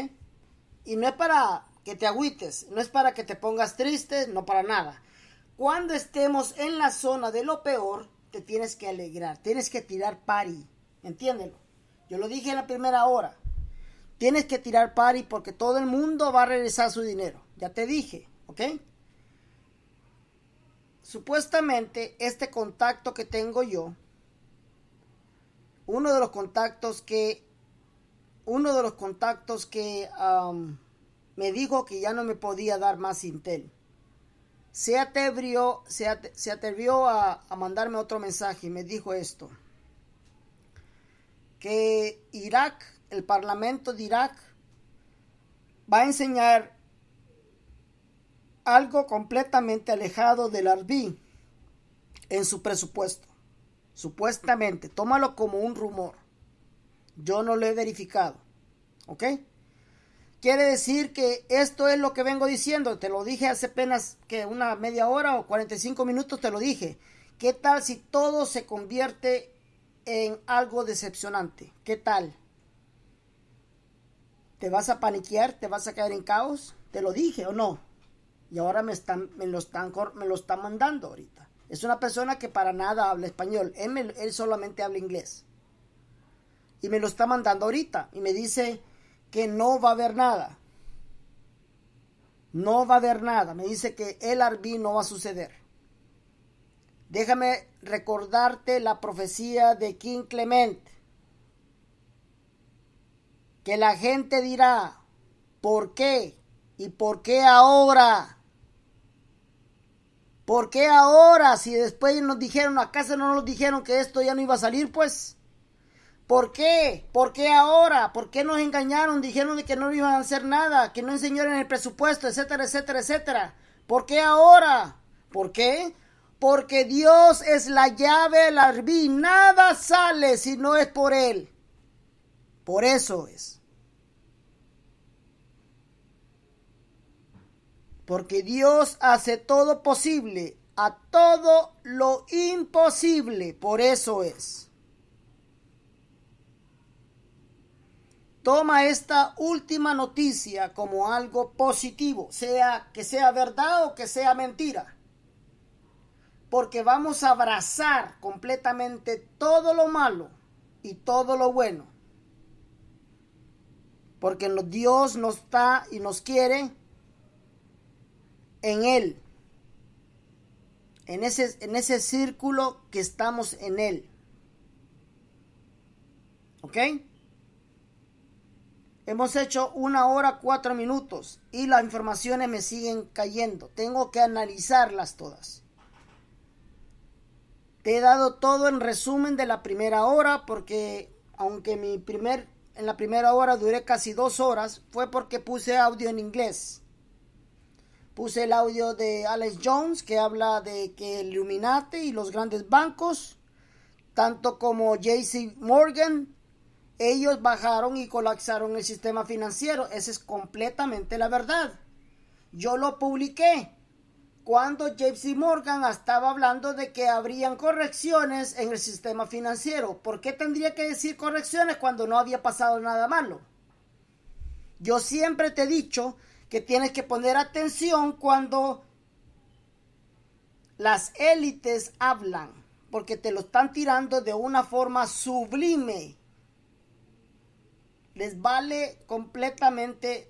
Y no es para que te agüites, no es para que te pongas triste, no para nada. Cuando estemos en la zona de lo peor, te tienes que alegrar, tienes que tirar pari, entiéndelo. Yo lo dije en la primera hora. Tienes que tirar pari porque todo el mundo va a regresar su dinero. Ya te dije, ¿ok? Supuestamente este contacto que tengo yo, uno de los contactos que uno de los contactos que um, me dijo que ya no me podía dar más Intel. Se atrevió, se atrevió a, a mandarme otro mensaje y me dijo esto, que Irak, el Parlamento de Irak, va a enseñar algo completamente alejado del ARBI en su presupuesto. Supuestamente, tómalo como un rumor. Yo no lo he verificado. ¿Ok? Quiere decir que esto es lo que vengo diciendo. Te lo dije hace apenas que una media hora o 45 minutos te lo dije. ¿Qué tal si todo se convierte en algo decepcionante? ¿Qué tal? ¿Te vas a paniquear? ¿Te vas a caer en caos? ¿Te lo dije o no? Y ahora me, están, me, lo, están, me lo mandando ahorita. Es una persona que para nada habla español. él solamente habla inglés y me lo está mandando ahorita y me dice que no va a haber nada. No va a haber nada. Me dice que el Arbi no va a suceder. Déjame recordarte la profecía de King Clement. Que la gente dirá, ¿por qué? ¿Y por qué ahora? ¿Por qué ahora? Si después nos dijeron, ¿acaso no nos dijeron que esto ya no iba a salir? Pues ¿Por qué? ¿Por qué ahora? ¿Por qué nos engañaron? Dijeron que no iban a hacer nada, que no enseñaron el presupuesto, etcétera, etcétera, etcétera. ¿Por qué ahora? ¿Por qué? Porque Dios es la llave el arbí. Nada sale si no es por Él. Por eso es. Porque Dios hace todo posible, a todo lo imposible. Por eso es. Toma esta última noticia como algo positivo, sea que sea verdad o que sea mentira. Porque vamos a abrazar completamente todo lo malo y todo lo bueno. Porque Dios nos está y nos quiere en Él. En ese, en ese círculo que estamos en Él. ¿Ok? Hemos hecho una hora cuatro minutos y las informaciones me siguen cayendo. Tengo que analizarlas todas. Te he dado todo en resumen de la primera hora porque aunque mi primer, en la primera hora duré casi dos horas, fue porque puse audio en inglés. Puse el audio de Alex Jones que habla de que Illuminati y los grandes bancos, tanto como JC Morgan, ellos bajaron y colapsaron el sistema financiero. Esa es completamente la verdad. Yo lo publiqué cuando James Morgan estaba hablando de que habrían correcciones en el sistema financiero. ¿Por qué tendría que decir correcciones cuando no había pasado nada malo? Yo siempre te he dicho que tienes que poner atención cuando las élites hablan, porque te lo están tirando de una forma sublime les vale completamente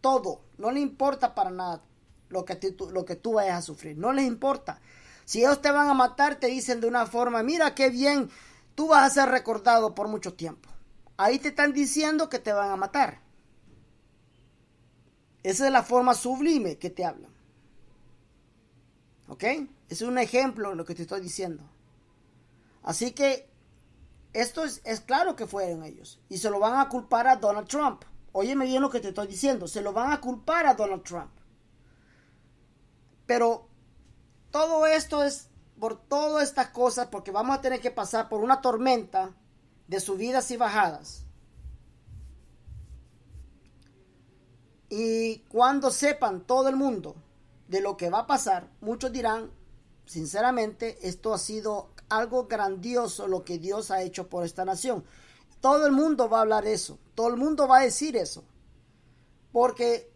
todo. No les importa para nada lo que, tú, lo que tú vayas a sufrir. No les importa. Si ellos te van a matar, te dicen de una forma, mira qué bien, tú vas a ser recordado por mucho tiempo. Ahí te están diciendo que te van a matar. Esa es la forma sublime que te hablan. ¿Ok? Es un ejemplo lo que te estoy diciendo. Así que esto es, claro que fueron ellos. Y se lo van a culpar a Donald Trump. Óyeme bien lo que te estoy diciendo. Se lo van a culpar a Donald Trump. Pero todo esto es por todas estas cosas porque vamos a tener que pasar por una tormenta de subidas y bajadas. Y cuando sepan todo el mundo de lo que va a pasar, muchos dirán, sinceramente, esto ha sido algo grandioso lo que Dios ha hecho por esta nación. Todo el mundo va a hablar eso, todo el mundo va a decir eso, porque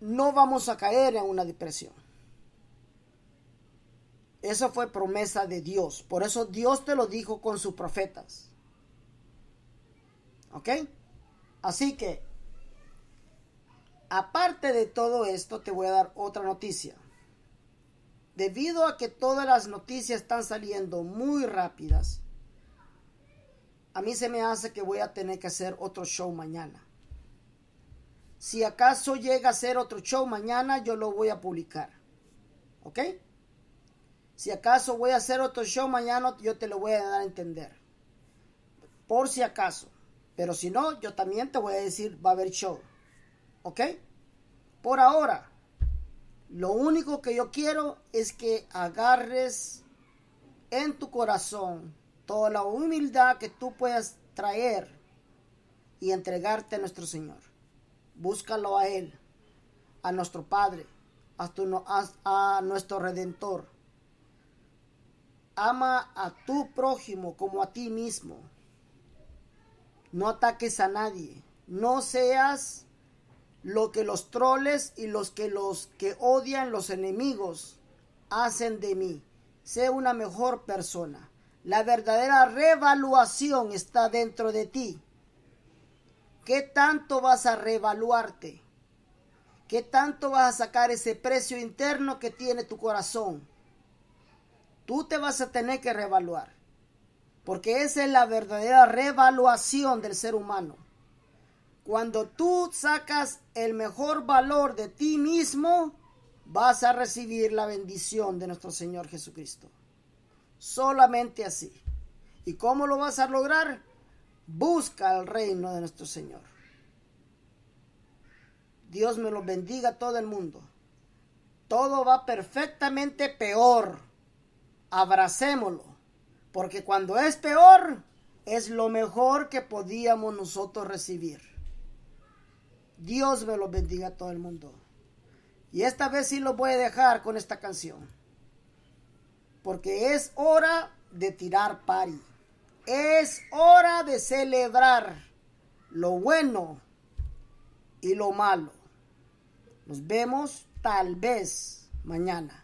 no vamos a caer en una depresión. Eso fue promesa de Dios, por eso Dios te lo dijo con sus profetas. ¿Ok? Así que, aparte de todo esto, te voy a dar otra noticia debido a que todas las noticias están saliendo muy rápidas, a mí se me hace que voy a tener que hacer otro show mañana. Si acaso llega a ser otro show mañana, yo lo voy a publicar. ¿Ok? Si acaso voy a hacer otro show mañana, yo te lo voy a dar a entender. Por si acaso. Pero si no, yo también te voy a decir, va a haber show. ¿Ok? Por ahora, lo único que yo quiero es que agarres en tu corazón toda la humildad que tú puedas traer y entregarte a nuestro Señor. Búscalo a Él, a nuestro Padre, a, nuestro Redentor. Ama a tu prójimo como a ti mismo. No ataques a nadie. No seas lo que los troles y los que los que odian los enemigos hacen de mí. Sé una mejor persona. La verdadera revaluación está dentro de ti. ¿Qué tanto vas a revaluarte? ¿Qué tanto vas a sacar ese precio interno que tiene tu corazón? Tú te vas a tener que revaluar. Porque esa es la verdadera revaluación del ser humano. Cuando tú sacas el mejor valor de ti mismo, vas a recibir la bendición de nuestro Señor Jesucristo. Solamente así. ¿Y cómo lo vas a lograr? Busca el reino de nuestro Señor. Dios me lo bendiga a todo el mundo. Todo va perfectamente peor. Abracémoslo. Porque cuando es peor, es lo mejor que podíamos nosotros recibir. Dios me lo bendiga a todo el mundo. Y esta vez sí lo voy a dejar con esta canción. Porque es hora de tirar pari. Es hora de celebrar lo bueno y lo malo. Nos vemos tal vez mañana.